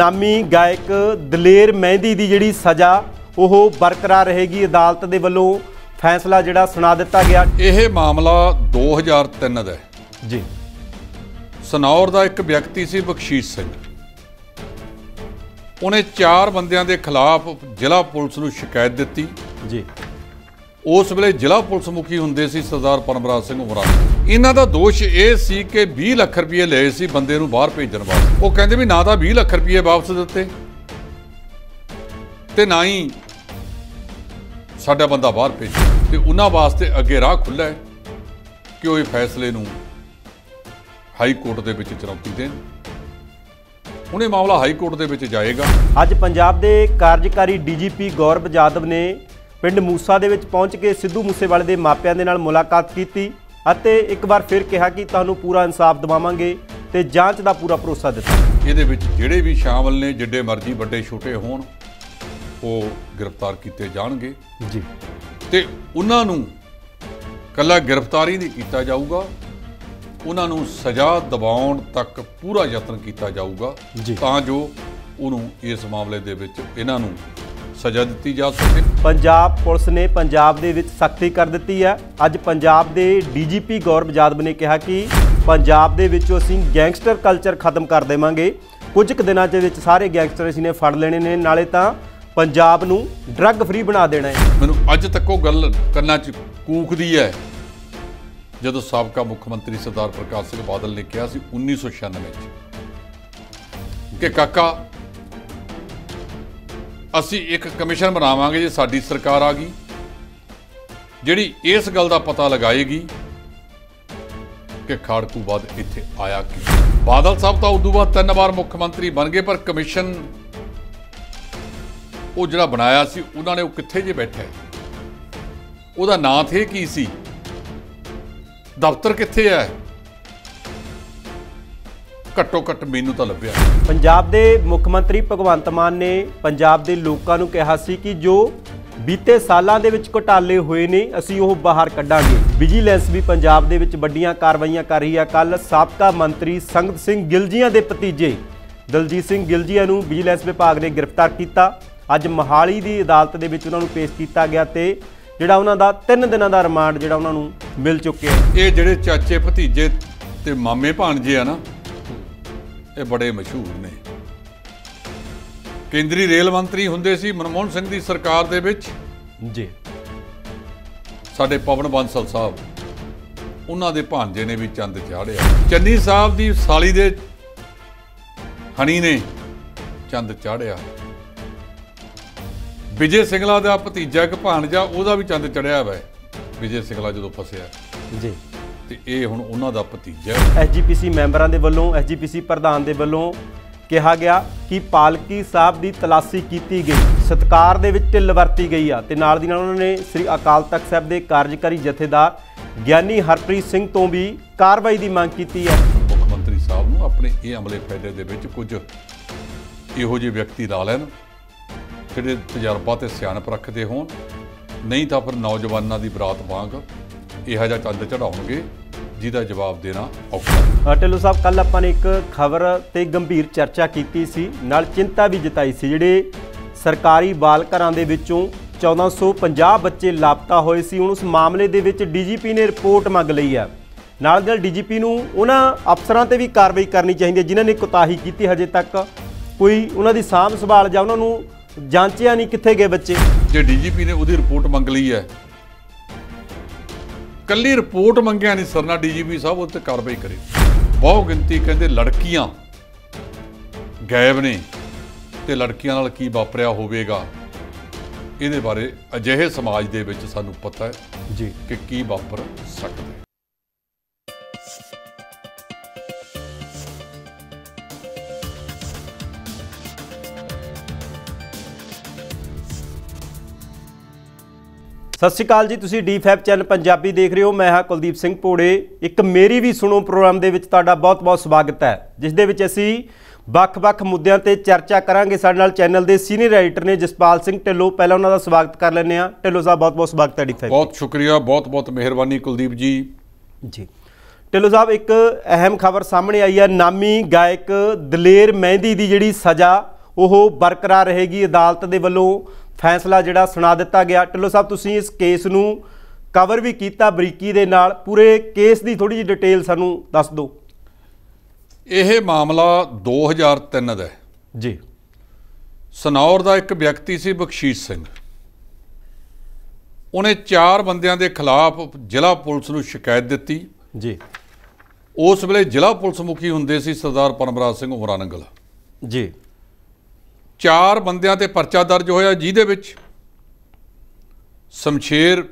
ਨਾਮੀ ਗਾਇਕ ਦਲੇਰ ਮਹਿੰਦੀ ਦੀ ਜਿਹੜੀ ਸਜ਼ਾ ਉਹ ਬਰਕਰਾਰ ਰਹੇਗੀ ਅਦਾਲਤ ਦੇ ਵੱਲੋਂ ਫੈਸਲਾ ਜਿਹੜਾ ਸੁਣਾ ਦਿੱਤਾ ਗਿਆ ਇਹ ਮਾਮਲਾ 2003 ਦਾ ਹੈ ਜੀ ਸਨੌਰ ਦਾ ਇੱਕ ਵਿਅਕਤੀ ਸੀ ਬਖਸ਼ੀਸ਼ ਸਿੰਘ ਉਹਨੇ ਚਾਰ ਬੰਦਿਆਂ ਦੇ ਖਿਲਾਫ ਜ਼ਿਲ੍ਹਾ ਪੁਲਿਸ ਨੂੰ ਸ਼ਿਕਾਇਤ ਦਿੱਤੀ ਜੀ ਉਸ ਵੇਲੇ ਜ਼ਿਲ੍ਹਾ ਪੁਲਿਸ ਮੁਖੀ ਹੁੰਦੇ ਸੀ ਸਰਦਾਰ ਪਰਮਰਾਜ ਸਿੰਘ ਹੋਰਾ ਇਹਨਾਂ ਦਾ ਦੋਸ਼ ਇਹ ਸੀ ਕਿ 20 ਲੱਖ ਰੁਪਏ ਲਏ ਸੀ ਬੰਦੇ ਨੂੰ ਬਾਹਰ ਭੇਜਣ ਵਾਸਤੇ ਉਹ ਕਹਿੰਦੇ ਵੀ ਨਾ ਤਾਂ 20 ਲੱਖ ਰੁਪਏ ਵਾਪਸ ਦਿੱਤੇ ਤੇ ਨਾ ਹੀ ਸਾਡਾ ਬੰਦਾ ਬਾਹਰ ਭੇਜਿਆ ਤੇ ਉਹਨਾਂ ਵਾਸਤੇ ਅੱਗੇ ਰਾਹ ਖੁੱਲ੍ਹਾ ਹੈ ਕਿ ਉਹ ਇਹ ਫੈਸਲੇ ਨੂੰ ਹਾਈ ਕੋਰਟ ਦੇ ਵਿੱਚ ਚੁਣੌਤੀ ਦੇਣ ਉਹਨੇ ਮਾਮਲਾ ਹਾਈ ਕੋਰਟ ਦੇ ਵਿੱਚ ਜਾਏਗਾ ਅੱਜ ਪੰਜਾਬ ਦੇ ਕਾਰਜਕਾਰੀ ਡੀਜੀਪੀ ਗੌਰਵ ਜਾਦਵ ਨੇ ਪਿੰਡ ਮੂਸਾ ਦੇ ਵਿੱਚ ਪਹੁੰਚ ਕੇ ਸਿੱਧੂ ਮੂਸੇਵਾਲੇ ਦੇ ਮਾਪਿਆਂ ਦੇ ਨਾਲ ਮੁਲਾਕਾਤ ਕੀਤੀ ਅਤੇ ਇੱਕ ਵਾਰ ਫਿਰ ਕਿਹਾ ਕਿ ਤੁਹਾਨੂੰ ਪੂਰਾ ਇਨਸਾਫ ਦਿਵਾਵਾਂਗੇ ਤੇ ਜਾਂਚ ਦਾ ਪੂਰਾ ਭਰੋਸਾ ਦਿੱਤਾ ਇਹਦੇ ਵਿੱਚ ਜਿਹੜੇ ਵੀ ਸ਼ਾਮਲ ਨੇ ਜਿੱਡੇ ਮਰਜ਼ੀ ਵੱਡੇ ਛੋਟੇ ਹੋਣ ਉਹ ਗ੍ਰਿਫਤਾਰ ਕੀਤੇ ਜਾਣਗੇ ਜੀ ਤੇ ਉਹਨਾਂ ਨੂੰ ਕੱਲਾ ਗ੍ਰਿਫਤਾਰੀ ਨਹੀਂ ਕੀਤਾ ਜਾਊਗਾ ਉਹਨਾਂ ਨੂੰ ਸਜ਼ਾ ਦਿਵਾਉਣ ਤੱਕ ਪੂਰਾ ਯਤਨ ਕੀਤਾ ਜਾਊਗਾ ਤਾਂ ਜੋ ਉਹਨੂੰ ਇਸ ਮਾਮਲੇ ਦੇ ਵਿੱਚ ਇਹਨਾਂ ਨੂੰ ਸਜ਼ਾ ਦਿੱਤੀ ਜਾ ਸਕੇ ਪੰਜਾਬ ਪੁਲਿਸ ਨੇ ਪੰਜਾਬ ਦੇ ਵਿੱਚ ਸਖਤੀ ਕਰ ਦਿੱਤੀ ਹੈ ਅੱਜ ਪੰਜਾਬ ਦੇ ਡੀਜੀਪੀ ਗੌਰਵ ਜਾਦਵ ਨੇ ਕਿਹਾ ਕਿ ਪੰਜਾਬ ਦੇ ਵਿੱਚੋਂ ਅਸੀਂ ਗੈਂਗਸਟਰ ਕਲਚਰ ਖਤਮ ਕਰ ਦੇਵਾਂਗੇ ਕੁਝ ਕੁ ਦਿਨਾਂ ਦੇ ਵਿੱਚ ਸਾਰੇ ਗੈਂਗਸਟਰ ਅਸੀਂ ਨੇ ਫੜ ਲੈਣੇ ਨੇ ਨਾਲੇ ਤਾਂ ਪੰਜਾਬ ਨੂੰ ਡਰੱਗ ਫ੍ਰੀ ਬਣਾ ਦੇਣਾ ਹੈ ਮੈਨੂੰ ਅੱਜ ਤੱਕ ਉਹ ਗੱਲ ਕੰਨਾਂ 'ਚ ਕੂਕਦੀ ਹੈ ਜਦੋਂ ਸਾਬਕਾ ਮੁੱਖ ਮੰਤਰੀ ਸਰਦਾਰ ਪ੍ਰਕਾਸ਼ ਸਿੰਘ ਬਾਦਲ ਨੇ ਕਿਹਾ ਸੀ 1996 'ਚ ਕਿ ਕਾਕਾ ਅਸੀਂ ਇੱਕ ਕਮਿਸ਼ਨ ਬਣਾਵਾਂਗੇ ਜੇ ਸਾਡੀ ਸਰਕਾਰ ਆ ਗਈ ਜਿਹੜੀ ਇਸ ਗੱਲ ਦਾ ਪਤਾ ਲਗਾਏਗੀ ਕਿ ਖਾੜਕੂ ਬਾਦ ਇੱਥੇ ਆਇਆ ਕਿ ਬਾਦਲ ਸਾਹਿਬ ਤਾਂ ਉਦੋਂ ਬਾਅਦ ਤਿੰਨ ਵਾਰ ਮੁੱਖ ਮੰਤਰੀ ਬਣ ਗਏ ਪਰ ਕਮਿਸ਼ਨ ਉਹ ਜਿਹੜਾ ਬਣਾਇਆ ਸੀ ਉਹਨਾਂ ਨੇ ਉਹ ਕਿੱਥੇ ਜੇ ਬੈਠਾ ਉਹਦਾ ਨਾਂ ਥੇ ਕੀ ਸੀ ਦਫ਼ਤਰ ਕਿੱਥੇ ਹੈ ਘੱਟੋ ਘੱਟ ਮੈਨੂੰ ਤਾਂ ਲੱਭਿਆ ਪੰਜਾਬ ਦੇ ਮੁੱਖ ਮੰਤਰੀ ਭਗਵੰਤ ਮਾਨ ਨੇ ਪੰਜਾਬ ਦੇ ਲੋਕਾਂ ਨੂੰ ਕਿਹਾ ਸੀ ਕਿ ਜੋ ਬੀਤੇ ਸਾਲਾਂ ਦੇ ਵਿੱਚ ਘਟਾਲੇ ਹੋਏ ਨੇ ਅਸੀਂ ਉਹ ਬਾਹਰ ਕੱਢਾਂਗੇ ਵਿਜੀਲੈਂਸ ਵੀ ਪੰਜਾਬ ਦੇ ਵਿੱਚ ਵੱਡੀਆਂ ਕਾਰਵਾਈਆਂ ਕਰ ਰਹੀ ਆ ਕੱਲ ਸਾਬਕਾ ਮੰਤਰੀ ਸੰਗਤ ਸਿੰਘ ਗਿਲਜੀਆਂ ਦੇ ਭਤੀਜੇ ਦਲਜੀਤ ਸਿੰਘ ਗਿਲਜੀਆਂ ਨੂੰ ਵਿਜੀਲੈਂਸ ਵਿਭਾਗ ਨੇ ਗ੍ਰਿਫਤਾਰ ਕੀਤਾ ਅੱਜ ਮਹਾਲੀ ਦੀ ਅਦਾਲਤ ਦੇ ਵਿੱਚ ਉਹਨਾਂ ਨੂੰ ਪੇਸ਼ ਕੀਤਾ ਗਿਆ ਤੇ ਜਿਹੜਾ ਉਹਨਾਂ ਦਾ 3 ਦਿਨਾਂ ਦਾ ਰਿਮਾਂਡ ਜਿਹੜਾ ਉਹਨਾਂ ਨੂੰ ਮਿਲ ਚੁੱਕਿਆ ਇਹ ਜਿਹੜੇ ਚਾਚੇ ਭਤੀਜੇ ਤੇ ਮਾਮੇ ਭਾਣਜੇ ਆ ਨਾ ਇਹ ਬੜੇ ਮਸ਼ਹੂਰ ਨੇ ਕੇਂਦਰੀ ਰੇਲ ਮੰਤਰੀ ਹੁੰਦੇ ਸੀ ਮਨਮੋਹਨ ਸਿੰਘ ਦੀ ਸਰਕਾਰ ਦੇ ਵਿੱਚ ਜੀ ਸਾਡੇ ਪਵਨ ਬੰਸਲ ਸਾਹਿਬ ਉਹਨਾਂ ਦੇ ਭਾਂਜੇ ਨੇ ਵੀ ਚੰਦ ਚਾੜਿਆ ਚੰਨੀ ਸਾਹਿਬ ਦੀ ਸਾਲੀ ਦੇ ਹਣੀ ਨੇ ਚੰਦ ਚਾੜਿਆ ਵਿਜੇ ਸਿੰਘਲਾ ਦਾ ਭਤੀਜਾ ਇੱਕ ਭਾਂਜਾ ਉਹਦਾ ਵੀ ਚੰਦ ਚੜਿਆ ਹੋਇਆ ਵਿਜੇ ਸਿੰਘਲਾ ਜਦੋਂ ਫਸਿਆ ਜੀ ਤੇ ਇਹ ਹੁਣ ਉਹਨਾਂ ਦਾ ਭਤੀਜਾ ਐਸਜੀਪੀਸੀ ਮੈਂਬਰਾਂ ਦੇ ਵੱਲੋਂ ਐਸਜੀਪੀਸੀ ਪ੍ਰਧਾਨ ਦੇ ਵੱਲੋਂ ਕਿਹਾ ਗਿਆ ਕਿ ਪਾਲਕੀ ਸਾਹਿਬ ਦੀ ਤਲਾਸੀ ਕੀਤੀ ਗਈ ਸਤਕਾਰ ਦੇ ਵਿੱਚ ਢਿੱਲ ਵਰਤੀ ਗਈ ਆ ਤੇ ਨਾਲ ਦੀ ਨਾਲ ਉਹਨਾਂ ਨੇ ਸ੍ਰੀ ਅਕਾਲ ਤਖਤ ਸਾਹਿਬ ਦੇ ਕਾਰਜਕਾਰੀ ਜਥੇਦਾਰ ਗਿਆਨੀ ਹਰਪ੍ਰੀਤ ਸਿੰਘ ਤੋਂ ਵੀ ਕਾਰਵਾਈ ਦੀ ਮੰਗ ਕੀਤੀ ਹੈ ਮੁੱਖ ਮੰਤਰੀ ਸਾਹਿਬ ਨੂੰ ਆਪਣੇ ਇਹ ਅਮਲੇ ਫੈਲੇ ਦੇ ਵਿੱਚ ਕੁਝ ਇਹੋ ਜਿਹੇ ਵਿਅਕਤੀ ਲਾ ਲੈਣ ਜਿਹੜੇ ਤਜਰਬਾ ਤੇ ਸਿਆਣਪ ਰੱਖਦੇ ਹੋਣ ਨਹੀਂ ਤਾਂ ਫਿਰ ਨੌਜਵਾਨਾਂ ਦੀ ਬਰਾਤ ਵਾਂਗ ਇਹੋ ਜਿਹਾ ਚੰਦ ਚੜਾਉਣਗੇ ਜਿਹਦਾ ਜਵਾਬ ਦੇਣਾ ਔਖਾ ਟੱਲੂ ਸਾਹਿਬ ਕੱਲ ਆਪਾਂ ਨੇ ਇੱਕ ਖਬਰ ਤੇ ਗੰਭੀਰ ਚਰਚਾ ਕੀਤੀ ਸੀ ਨਾਲ ਚਿੰਤਾ ਵੀ ਜਤਾਈ ਸੀ ਜਿਹੜੇ ਸਰਕਾਰੀ ਬਾਲ ਘਰਾਂ ਦੇ ਵਿੱਚੋਂ 1450 ਬੱਚੇ ਲਾਪਤਾ ਹੋਏ ਸੀ ਹੁਣ ਉਸ ਮਾਮਲੇ ਦੇ ਵਿੱਚ ਡੀਜੀਪੀ ਨੇ ਰਿਪੋਰਟ ਮੰਗ ਲਈ ਹੈ ਨਾਲ ਦੇ ਡੀਜੀਪੀ ਨੂੰ ਉਹਨਾਂ ਅਫਸਰਾਂ ਤੇ ਵੀ ਕਾਰਵਾਈ ਕਰਨੀ ਚਾਹੀਦੀ ਹੈ ਜਿਨ੍ਹਾਂ ਨੇ ਕੁਤਾਹੀ ਕੀਤੀ ਹਜੇ ਤੱਕ ਕੋਈ ਉਹਨਾਂ ਦੀ ਸਾਂਭ ਸੰਭਾਲ ਜਾਂ ਉਹਨਾਂ ਨੂੰ ਜਾਂਚਿਆ ਨਹੀਂ ਕਿੱਥੇ ਗਏ ਬੱਚੇ ਜੇ ਡੀਜੀਪੀ ਨੇ ਉਹਦੀ ਰਿਪੋਰਟ ਮੰਗ ਲਈ ਹੈ ਕੱਲੀ ਰਿਪੋਰਟ ਮੰਗਿਆ ਨਹੀਂ ਸਰਨਾ ਡੀਜੀਪੀ ਸਾਹਿਬ ਉੱਤੇ ਕਾਰਵਾਈ ਕਰੇ ਬਹੁ ਗਿਣਤੀ ਕਹਿੰਦੇ ਲੜਕੀਆਂ ਗਾਇਬ ਨੇ ਤੇ ਲੜਕੀਆਂ ਨਾਲ ਕੀ ਵਾਪਰਿਆ ਹੋਵੇਗਾ ਇਹਦੇ ਬਾਰੇ ਅਜਿਹੇ ਸਮਾਜ ਦੇ ਵਿੱਚ ਸਾਨੂੰ ਪਤਾ ਹੈ ਜੀ ਕਿ ਕੀ ਵਾਪਰ ਸਕਦਾ ਸਤਿ ਸ਼੍ਰੀ ਅਕਾਲ ਜੀ ਤੁਸੀਂ ਡੀਫੈਬ ਚੈਨਲ ਪੰਜਾਬੀ ਦੇਖ ਰਹੇ ਹੋ ਮੈਂ ਹਾਂ ਕੁਲਦੀਪ ਸਿੰਘ ਪੋੜੇ ਇੱਕ ਮੇਰੀ ਵੀ ਸੁਣੋ ਪ੍ਰੋਗਰਾਮ ਦੇ ਵਿੱਚ ਤੁਹਾਡਾ ਬਹੁਤ-ਬਹੁਤ ਸਵਾਗਤ ਹੈ ਜਿਸ ਦੇ ਵਿੱਚ ਅਸੀਂ ਵੱਖ-ਵੱਖ ਮੁੱਦਿਆਂ ਤੇ ਚਰਚਾ ਕਰਾਂਗੇ ਸਾਡੇ ਨਾਲ ਚੈਨਲ ਦੇ ਸੀਨੀਅਰ ਐਡੀਟਰ ਨੇ ਜਸਪਾਲ ਸਿੰਘ ਢਿੱਲੋਂ ਪਹਿਲਾਂ ਉਹਨਾਂ ਦਾ ਸਵਾਗਤ ਕਰ ਲੈਂਦੇ ਆ ਢਿੱਲੋਂ ਸਾਹਿਬ ਬਹੁਤ-ਬਹੁਤ ਸਵਾਗਤ ਹੈ ਡੀਫੈਬ ਬਹੁਤ ਸ਼ੁਕਰੀਆ ਬਹੁਤ-ਬਹੁਤ ਮਿਹਰਬਾਨੀ ਕੁਲਦੀਪ ਜੀ ਜੀ ਢਿੱਲੋਂ ਸਾਹਿਬ ਇੱਕ ਅਹਿਮ ਖਬਰ ਸਾਹਮਣੇ ਆਈ ਹੈ ਨਾਮੀ ਗਾਇਕ ਦਲੇਰ ਮਹਿੰਦੀ ਦੀ ਜਿਹੜੀ ਸਜ਼ਾ ਉਹ ਬਰਕਰਾਰ ਰਹੇਗੀ ਅਦਾਲਤ ਦੇ ਵੱਲੋਂ ਫੈਸਲਾ ਜਿਹੜਾ ਸੁਣਾ ਦਿੱਤਾ ਗਿਆ ਟਿੱਲੋ ਸਾਹਿਬ ਤੁਸੀਂ ਇਸ ਕੇਸ ਨੂੰ ਕਵਰ ਵੀ ਕੀਤਾ ਬਰੀਕੀ ਦੇ ਨਾਲ ਪੂਰੇ ਕੇਸ ਦੀ ਥੋੜੀ ਜਿਹੀ ਡਿਟੇਲ ਸਾਨੂੰ ਦੱਸ ਦਿਓ ਇਹ ਮਾਮਲਾ 2003 ਦਾ ਹੈ ਜੀ ਸਨੌਰ ਦਾ ਇੱਕ ਵਿਅਕਤੀ ਸੀ ਬਖਸ਼ੀਸ਼ ਸਿੰਘ ਉਹਨੇ ਚਾਰ ਬੰਦਿਆਂ ਦੇ ਖਿਲਾਫ ਜ਼ਿਲ੍ਹਾ ਪੁਲਿਸ ਨੂੰ ਸ਼ਿਕਾਇਤ ਦਿੱਤੀ ਜੀ ਉਸ ਵੇਲੇ ਜ਼ਿਲ੍ਹਾ ਪੁਲਿਸ ਮੁਖੀ ਹੁੰਦੇ ਸੀ ਸਰਦਾਰ ਪਰਮਰਾਜ ਸਿੰਘ ਉਮਰਾਨੰਗਲ ਜੀ ਚਾਰ ਬੰਦਿਆਂ ਤੇ ਪਰਚਾ ਦਰਜ ਹੋਇਆ ਜਿਹਦੇ ਵਿੱਚ ਸਮਸ਼ੇਰ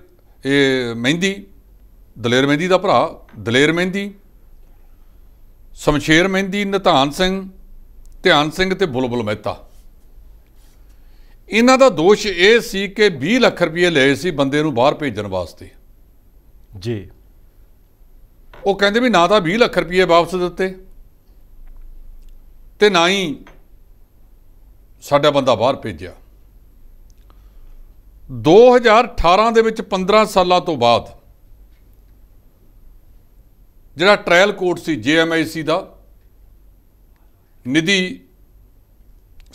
ਇਹ ਮਹਿੰਦੀ ਦਲੇਰ ਮਹਿੰਦੀ ਦਾ ਭਰਾ ਦਲੇਰ ਮਹਿੰਦੀ ਸਮਸ਼ੇਰ ਮਹਿੰਦੀ ਨਿਧਾਨ ਸਿੰਘ ਧਿਆਨ ਸਿੰਘ ਤੇ ਬੁਲਬੁਲ ਮਹਿਤਾ ਇਹਨਾਂ ਦਾ ਦੋਸ਼ ਇਹ ਸੀ ਕਿ 20 ਲੱਖ ਰੁਪਏ ਲਏ ਸੀ ਬੰਦੇ ਨੂੰ ਬਾਹਰ ਭੇਜਣ ਵਾਸਤੇ ਜੀ ਉਹ ਕਹਿੰਦੇ ਵੀ ਨਾ ਤਾਂ 20 ਲੱਖ ਰੁਪਏ ਵਾਪਸ ਦਿੱਤੇ ਤੇ ਨਾ ਹੀ ਸਾਡਾ ਬੰਦਾ ਬਾਹਰ ਭੇਜਿਆ 2018 ਦੇ ਵਿੱਚ 15 ਸਾਲਾਂ ਤੋਂ ਬਾਅਦ ਜਿਹੜਾ ਟ੍ਰਾਇਲ ਕੋਰਟ ਸੀ ਜੀਐਮਆਈਸੀ ਦਾ ਨਿਧੀ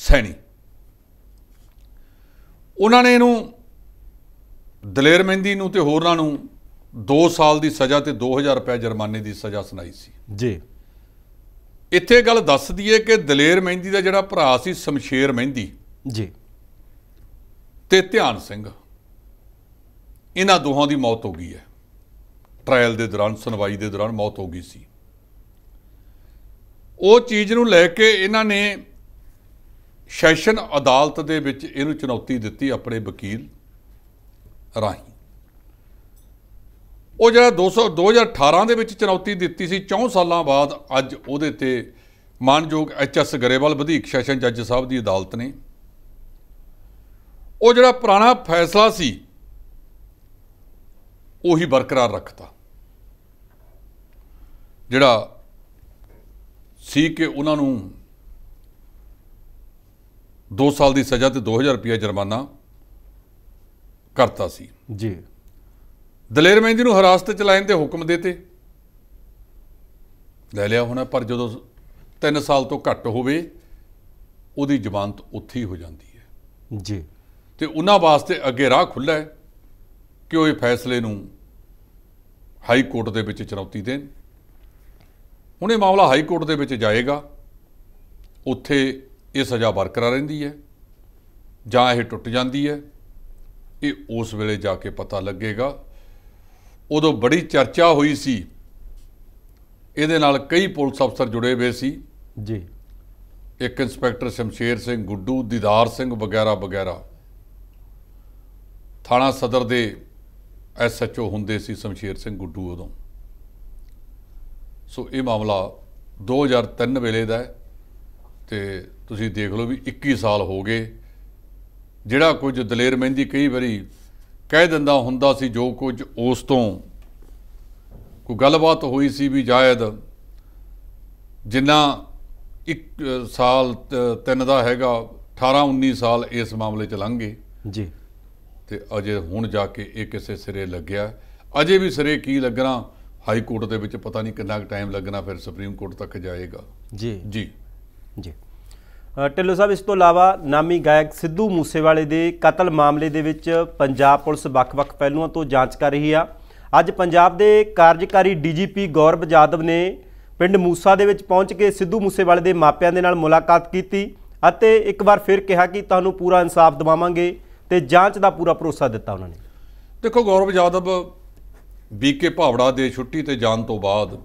ਸੈਣੀ ਉਹਨਾਂ ਨੇ ਇਹਨੂੰ ਦਲੇਰ ਮਹਿੰਦੀ ਨੂੰ ਤੇ ਹੋਰਾਂ ਨੂੰ 2 ਸਾਲ ਦੀ ਸਜ਼ਾ ਤੇ 2000 ਰੁਪਏ ਜੁਰਮਾਨੇ ਦੀ ਸਜ਼ਾ ਸੁਣਾਈ ਸੀ ਜੀ ਇੱਥੇ ਗੱਲ ਦੱਸ ਦਈਏ ਕਿ ਦਲੇਰ ਮਹਿੰਦੀ ਦਾ ਜਿਹੜਾ ਭਰਾ ਸੀ ਸ਼ਮਸ਼ੇਰ ਮਹਿੰਦੀ ਜੀ ਤੇ ਧਿਆਨ ਸਿੰਘ ਇਹਨਾਂ ਦੋਹਾਂ ਦੀ ਮੌਤ ਹੋ ਗਈ ਹੈ ਟ੍ਰਾਇਲ ਦੇ ਦੌਰਾਨ ਸੁਣਵਾਈ ਦੇ ਦੌਰਾਨ ਮੌਤ ਹੋ ਗਈ ਸੀ ਉਹ ਚੀਜ਼ ਨੂੰ ਲੈ ਕੇ ਇਹਨਾਂ ਨੇ ਸੈਸ਼ਨ ਅਦਾਲਤ ਦੇ ਵਿੱਚ ਇਹਨੂੰ ਚੁਣੌਤੀ ਦਿੱਤੀ ਆਪਣੇ ਵਕੀਲ ਰਾਹੀਂ ਉਹ ਜਿਹੜਾ 200 2018 ਦੇ ਵਿੱਚ ਚੁਣੌਤੀ ਦਿੱਤੀ ਸੀ 4 ਸਾਲਾਂ ਬਾਅਦ ਅੱਜ ਉਹਦੇ ਤੇ ਮਾਨਯੋਗ ਐਚਐਸ ਗਰੇਵਾਲ ਵਧੀਕ ਸੈਸ਼ਨ ਜੱਜ ਸਾਹਿਬ ਦੀ ਅਦਾਲਤ ਨੇ ਉਹ ਜਿਹੜਾ ਪੁਰਾਣਾ ਫੈਸਲਾ ਸੀ ਉਹੀ ਬਰਕਰਾਰ ਰੱਖਤਾ ਜਿਹੜਾ ਸੀ ਕਿ ਉਹਨਾਂ ਨੂੰ 2 ਸਾਲ ਦੀ ਸਜ਼ਾ ਤੇ 2000 ਰੁਪਏ ਜੁਰਮਾਨਾ ਕਰਤਾ ਸੀ ਜੀ ਦਲੇਰ ਮਹਿੰਦੀ ਨੂੰ ਹਰਾਸਤ 'ਚ ਲੈਣ ਦੇ ਹੁਕਮ ਦਿੱਤੇ ਲੈ ਲਿਆ ਹੁਣ ਪਰ ਜਦੋਂ 3 ਸਾਲ ਤੋਂ ਘੱਟ ਹੋਵੇ ਉਹਦੀ ਜ਼ਮਾਨਤ ਉੱਥੇ ਹੀ ਹੋ ਜਾਂਦੀ ਹੈ ਜੀ ਤੇ ਉਹਨਾਂ ਵਾਸਤੇ ਅੱਗੇ ਰਾਹ ਖੁੱਲਾ ਹੈ ਕਿ ਉਹ ਇਹ ਫੈਸਲੇ ਨੂੰ ਹਾਈ ਕੋਰਟ ਦੇ ਵਿੱਚ ਚੁਣੌਤੀ ਦੇਣ ਉਹਨੇ ਮਾਮਲਾ ਹਾਈ ਕੋਰਟ ਦੇ ਵਿੱਚ ਜਾਏਗਾ ਉੱਥੇ ਇਹ ਸਜ਼ਾ ਬਰਕਰਾਰ ਰਹਿੰਦੀ ਹੈ ਜਾਂ ਇਹ ਟੁੱਟ ਜਾਂਦੀ ਹੈ ਇਹ ਉਸ ਵੇਲੇ ਜਾ ਕੇ ਪਤਾ ਲੱਗੇਗਾ ਉਦੋਂ ਬੜੀ ਚਰਚਾ ਹੋਈ ਸੀ ਇਹਦੇ ਨਾਲ ਕਈ ਪੁਲਿਸ ਅਫਸਰ ਜੁੜੇ ਹੋਏ ਸੀ ਜੀ ਇੱਕ ਇੰਸਪੈਕਟਰ ਸ਼ਮਸ਼ੇਰ ਸਿੰਘ ਗੁੱਡੂ ਦੀਦਾਰ ਸਿੰਘ ਵਗੈਰਾ ਵਗੈਰਾ ਥਾਣਾ ਸਦਰ ਦੇ ਐਸਐਚਓ ਹੁੰਦੇ ਸੀ ਸ਼ਮਸ਼ੇਰ ਸਿੰਘ ਗੁੱਡੂ ਉਦੋਂ ਸੋ ਇਹ ਮਾਮਲਾ 2003 ਵੇਲੇ ਦਾ ਹੈ ਤੇ ਤੁਸੀਂ ਦੇਖ ਲਓ ਵੀ 21 ਸਾਲ ਹੋ ਗਏ ਜਿਹੜਾ ਕੁਝ ਦਲੇਰ ਮਹਿੰਦੀ ਕਈ ਵਾਰੀ ਕਹਿ ਦਿੰਦਾ ਹੁੰਦਾ ਸੀ ਜੋ ਕੁਝ ਉਸ ਤੋਂ ਕੋ ਗੱਲਬਾਤ ਹੋਈ ਸੀ ਵੀ ਜਾਇਦ ਜਿੰਨਾ 1 ਸਾਲ ਤਿੰਨ ਦਾ ਹੈਗਾ 18 19 ਸਾਲ ਇਸ ਮਾਮਲੇ 'ਚ ਲੰਘੇ ਜੀ ਤੇ ਅਜੇ ਹੁਣ ਜਾ ਕੇ ਇਹ ਕਿਸੇ ਸਿਰੇ ਲੱਗਿਆ ਅਜੇ ਵੀ ਸਿਰੇ ਕੀ ਲੱਗਣਾ ਹਾਈ ਕੋਰਟ ਦੇ ਵਿੱਚ ਪਤਾ ਨਹੀਂ ਕਿੰਨਾ ਟਾਈਮ ਲੱਗਣਾ ਫਿਰ ਸੁਪਰੀਮ ਕੋਰਟ ਤੱਕ ਜਾਏਗਾ ਜੀ ਜੀ ਜੀ ਢਿੱਲੋਂ ਸਾਹਿਬ ਇਸ ਤੋਂ ਇਲਾਵਾ ਨਾਮੀ ਗਾਇਕ ਸਿੱਧੂ ਮੂਸੇਵਾਲੇ ਦੇ ਕਤਲ ਮਾਮਲੇ ਦੇ ਵਿੱਚ ਪੰਜਾਬ ਪੁਲਿਸ ਵੱਖ-ਵੱਖ ਪਹਿਲੂਆਂ ਤੋਂ ਜਾਂਚ ਕਰ ਰਹੀ ਆ ਅੱਜ ਪੰਜਾਬ ਦੇ ਕਾਰਜਕਾਰੀ ਡੀਜੀਪੀ ਗੌਰਵ ਜਾਦਵ ਨੇ ਪਿੰਡ ਮੂਸਾ ਦੇ ਵਿੱਚ ਪਹੁੰਚ ਕੇ ਸਿੱਧੂ ਮੂਸੇਵਾਲੇ ਦੇ ਮਾਪਿਆਂ ਦੇ ਨਾਲ ਮੁਲਾਕਾਤ ਕੀਤੀ ਅਤੇ ਇੱਕ ਵਾਰ ਫਿਰ ਕਿਹਾ ਕਿ ਤੁਹਾਨੂੰ ਪੂਰਾ ਇਨਸਾਫ ਦਿਵਾਵਾਂਗੇ ਤੇ ਜਾਂਚ ਦਾ ਪੂਰਾ ਭਰੋਸਾ ਦਿੱਤਾ ਉਹਨਾਂ ਨੇ ਦੇਖੋ ਗੌਰਵ ਜਾਦਵ ਬੀਕੇ ਭਾਵੜਾ ਦੇ ਛੁੱਟੀ ਤੇ ਜਾਣ ਤੋਂ ਬਾਅਦ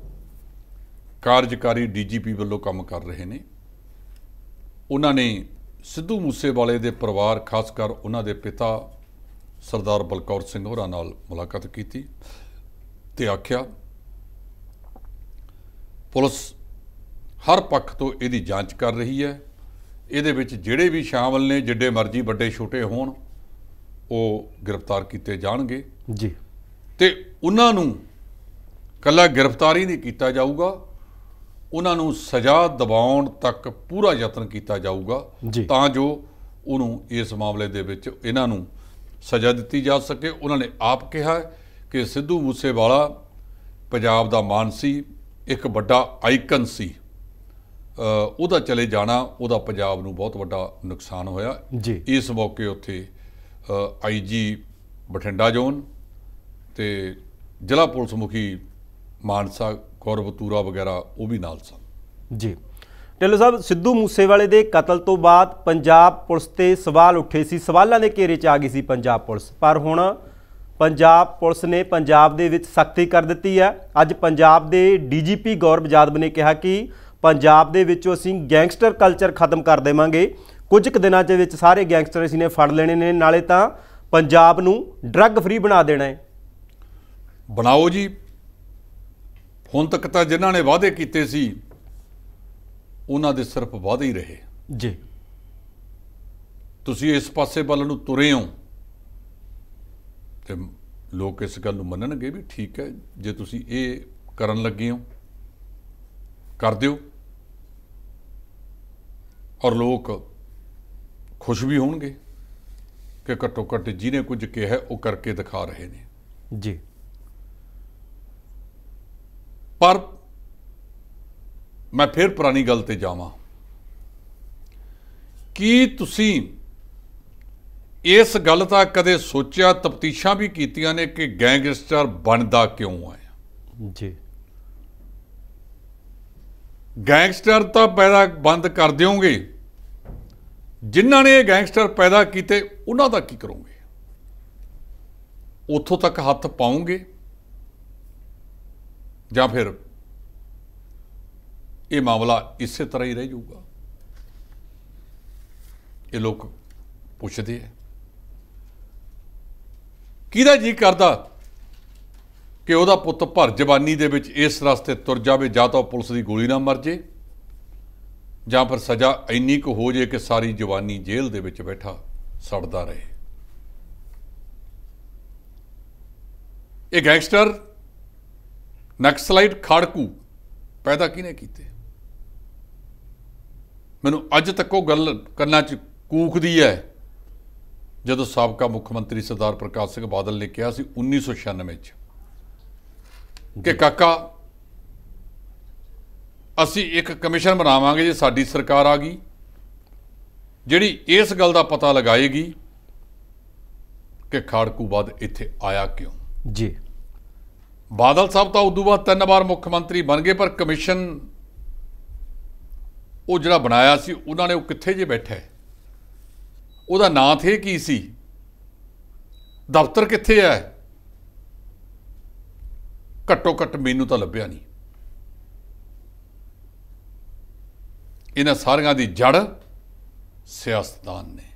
ਕਾਰਜਕਾਰੀ ਡੀਜੀਪੀ ਵੱਲੋਂ ਕੰਮ ਕਰ ਰਹੇ ਨੇ ਉਹਨਾਂ ਨੇ ਸਿੱਧੂ ਮੂਸੇਵਾਲੇ ਦੇ ਪਰਿਵਾਰ ਖਾਸ ਕਰ ਉਹਨਾਂ ਦੇ ਪਿਤਾ ਸਰਦਾਰ ਬਲਕੌਰ ਸਿੰਘ ਹੋਰਾਂ ਨਾਲ ਮੁਲਾਕਾਤ ਕੀਤੀ ਤੇ ਆਖਿਆ ਪੁਲਿਸ ਹਰ ਪੱਖ ਤੋਂ ਇਹਦੀ ਜਾਂਚ ਕਰ ਰਹੀ ਹੈ ਇਹਦੇ ਵਿੱਚ ਜਿਹੜੇ ਵੀ ਸ਼ਾਮਲ ਨੇ ਜਿੱਡੇ ਮਰਜ਼ੀ ਵੱਡੇ ਛੋਟੇ ਹੋਣ ਉਹ ਗ੍ਰਿਫਤਾਰ ਕੀਤੇ ਜਾਣਗੇ ਜੀ ਤੇ ਉਹਨਾਂ ਨੂੰ ਕੱਲਾ ਗ੍ਰਿਫਤਾਰੀ ਨਹੀਂ ਕੀਤਾ ਜਾਊਗਾ ਉਹਨਾਂ ਨੂੰ ਸਜ਼ਾ ਦਿਵਾਉਣ ਤੱਕ ਪੂਰਾ ਯਤਨ ਕੀਤਾ ਜਾਊਗਾ ਤਾਂ ਜੋ ਉਹਨੂੰ ਇਸ ਮਾਮਲੇ ਦੇ ਵਿੱਚ ਇਹਨਾਂ ਨੂੰ ਸਜ਼ਾ ਦਿੱਤੀ ਜਾ ਸਕੇ ਉਹਨਾਂ ਨੇ ਆਪ ਕਿਹਾ ਕਿ ਸਿੱਧੂ ਮੂਸੇਵਾਲਾ ਪੰਜਾਬ ਦਾ ਮਾਨ ਸੀ ਇੱਕ ਵੱਡਾ ਆਈਕਨ ਸੀ ਉਹਦਾ ਚਲੇ ਜਾਣਾ ਉਹਦਾ ਪੰਜਾਬ ਨੂੰ ਬਹੁਤ ਵੱਡਾ ਨੁਕਸਾਨ ਹੋਇਆ ਇਸ ਮੌਕੇ ਉੱਥੇ ਆਈਜੀ ਬਠਿੰਡਾ ਜ਼ੋਨ ਤੇ ਜ਼ਿਲ੍ਹਾ ਪੁਲਿਸ ਮੁਖੀ ਮਾਨਸਾ ਕੌਰਵਤੂਰਾ ਵਗੈਰਾ ਉਹ ਵੀ ਨਾਲ ਸਨ ਜੀ ਟੈਲੋ ਸਾਹਿਬ ਸਿੱਧੂ ਮੂਸੇਵਾਲੇ ਦੇ ਕਤਲ ਤੋਂ ਬਾਅਦ ਪੰਜਾਬ ਪੁਲਿਸ ਤੇ ਸਵਾਲ ਉੱਠੇ ਸੀ ਸਵਾਲਾਂ ਦੇ ਘੇਰੇ 'ਚ ਆ ਗਈ ਸੀ ਪੰਜਾਬ ਪੁਲਿਸ ਪਰ ਹੁਣ ਪੰਜਾਬ ਪੁਲਿਸ ਨੇ ਪੰਜਾਬ ਦੇ ਵਿੱਚ ਸਖਤੀ ਕਰ ਦਿੱਤੀ ਹੈ ਅੱਜ ਪੰਜਾਬ ਦੇ ਡੀਜੀਪੀ ਗੌਰਵ ਜਾਦਵ ਨੇ ਕਿਹਾ ਕਿ ਪੰਜਾਬ ਦੇ ਵਿੱਚੋਂ ਅਸੀਂ ਗੈਂਗਸਟਰ ਕਲਚਰ ਖਤਮ ਕਰ ਦੇਵਾਂਗੇ ਕੁਝ ਕੁ ਦਿਨਾਂ ਦੇ ਵਿੱਚ ਸਾਰੇ ਗੈਂਗਸਟਰ ਅਸੀਂ ਨੇ ਫੜ ਲੈਣੇ ਨੇ ਨਾਲੇ ਤਾਂ ਪੰਜਾਬ ਨੂੰ ਡਰੱਗ ਫ੍ਰੀ ਬਣਾ ਦੇਣਾ ਹੈ ਬਣਾਓ ਜੀ ਹੁਣ ਤੱਕ ਤਾਂ ਜਿਨ੍ਹਾਂ ਨੇ ਵਾਅਦੇ ਕੀਤੇ ਸੀ ਉਹਨਾਂ ਦੇ ਸਿਰਫ ਵਾਅਦੇ ਹੀ ਰਹੇ ਜੀ ਤੁਸੀਂ ਇਸ ਪਾਸੇ ਵੱਲ ਨੂੰ ਤੁਰੇ ਹੋ ਤੇ ਲੋਕ ਇਸ ਗੱਲ ਨੂੰ ਮੰਨਣਗੇ ਵੀ ਠੀਕ ਹੈ ਜੇ ਤੁਸੀਂ ਇਹ ਕਰਨ ਲੱਗੇ ਹੋ ਕਰ ਦਿਓ ਔਰ ਲੋਕ ਖੁਸ਼ ਵੀ ਹੋਣਗੇ ਕਿ ਘੱਟੋ ਘੱਟ ਜਿਹਨੇ ਕੁਝ ਕਿਹਾ ਉਹ ਕਰਕੇ ਦਿਖਾ ਰਹੇ ਨੇ ਜੀ ਪਰ ਮੈਂ ਫਿਰ ਪੁਰਾਣੀ ਗੱਲ ਤੇ ਜਾਵਾਂ ਕੀ ਤੁਸੀਂ ਇਸ ਗੱਲ ਦਾ ਕਦੇ ਸੋਚਿਆ ਤਫਤੀਸ਼ਾਂ ਵੀ ਕੀਤੀਆਂ ਨੇ ਕਿ ਗੈਂਗਸਟਰ ਬਣਦਾ ਕਿਉਂ ਹੈ ਜੀ ਗੈਂਗਸਟਰ ਤਾਂ ਪੈਦਾ ਬੰਦ ਕਰ ਦਿਓਗੇ ਜਿਨ੍ਹਾਂ ਨੇ ਇਹ ਗੈਂਗਸਟਰ ਪੈਦਾ ਕੀਤੇ ਉਹਨਾਂ ਦਾ ਕੀ ਕਰੋਗੇ ਉੱਥੋਂ ਤੱਕ ਹੱਥ ਪਾਉਂਗੇ ਜਾਂ ਫਿਰ ਇਹ ਮਾਮਲਾ ਇਸੇ ਤਰ੍ਹਾਂ ਹੀ ਰਹਿ ਜਾਊਗਾ ਇਹ ਲੋਕ ਪੁੱਛਦੇ ਆ ਕਿਹਦਾ ਜੀ ਕਰਦਾ ਕਿ ਉਹਦਾ ਪੁੱਤ ਭਰ ਜਵਾਨੀ ਦੇ ਵਿੱਚ ਇਸ ਰਸਤੇ ਤੁਰ ਜਾਵੇ ਜਾਂ ਤਾਂ ਪੁਲਿਸ ਦੀ ਗੋਲੀ ਨਾਲ ਮਰ ਜੇ ਜਾਂ ਫਿਰ ਸਜ਼ਾ ਇੰਨੀ ਕੁ ਹੋ ਜੇ ਕਿ ਸਾਰੀ ਜਵਾਨੀ ਜੇਲ੍ਹ ਦੇ ਵਿੱਚ ਬੈਠਾ ਸੜਦਾ ਰਹੇ ਇਹ ਗੈਂਗਸਟਰ ਨਕਸਲਾਈਟ ਖੜਕੂ ਪੈਦਾ ਕਿਨੇ ਕੀਤੇ ਮੈਨੂੰ ਅੱਜ ਤੱਕ ਉਹ ਗੱਲ ਕੰਨਾਂ 'ਚ ਕੂਕਦੀ ਹੈ ਜਦੋਂ ਸਾਬਕਾ ਮੁੱਖ ਮੰਤਰੀ ਸਰਦਾਰ ਪ੍ਰਕਾਸ਼ ਸਿੰਘ ਬਾਦਲ ਨੇ ਕਿਹਾ ਸੀ 1996 'ਚ ਕਿ ਕਾਕਾ ਅਸੀਂ ਇੱਕ ਕਮਿਸ਼ਨ ਬਣਾਵਾਂਗੇ ਜੇ ਸਾਡੀ ਸਰਕਾਰ ਆ ਗਈ ਜਿਹੜੀ ਇਸ ਗੱਲ ਦਾ ਪਤਾ ਲਗਾਏਗੀ ਕਿ ਖੜਕੂ ਬਾਦ ਇੱਥੇ ਆਇਆ ਕਿਉਂ ਜੀ ਬਾਦਲ ਸਾਹਿਬ ਤਾਂ ਉਦੋਂ ਬਾਅਦ ਤਿੰਨ ਵਾਰ ਮੁੱਖ ਮੰਤਰੀ ਬਣ ਗਏ ਪਰ ਕਮਿਸ਼ਨ ਉਹ ਜਿਹੜਾ ਬਣਾਇਆ ਸੀ ਉਹਨਾਂ ਨੇ ਉਹ ਕਿੱਥੇ ਜੇ ਬੈਠਾ ਹੈ ਉਹਦਾ ਨਾਂ ਥੇ ਕੀ ਸੀ ਦਫ਼ਤਰ ਕਿੱਥੇ ਹੈ ਘੱਟੋ ਘੱਟ ਮੈਨੂੰ ਤਾਂ ਲੱਭਿਆ ਨਹੀਂ ਇਹਨਾਂ ਸਾਰਿਆਂ ਦੀ ਜੜ ਸਿਆਸਤਦਾਨ ਨੇ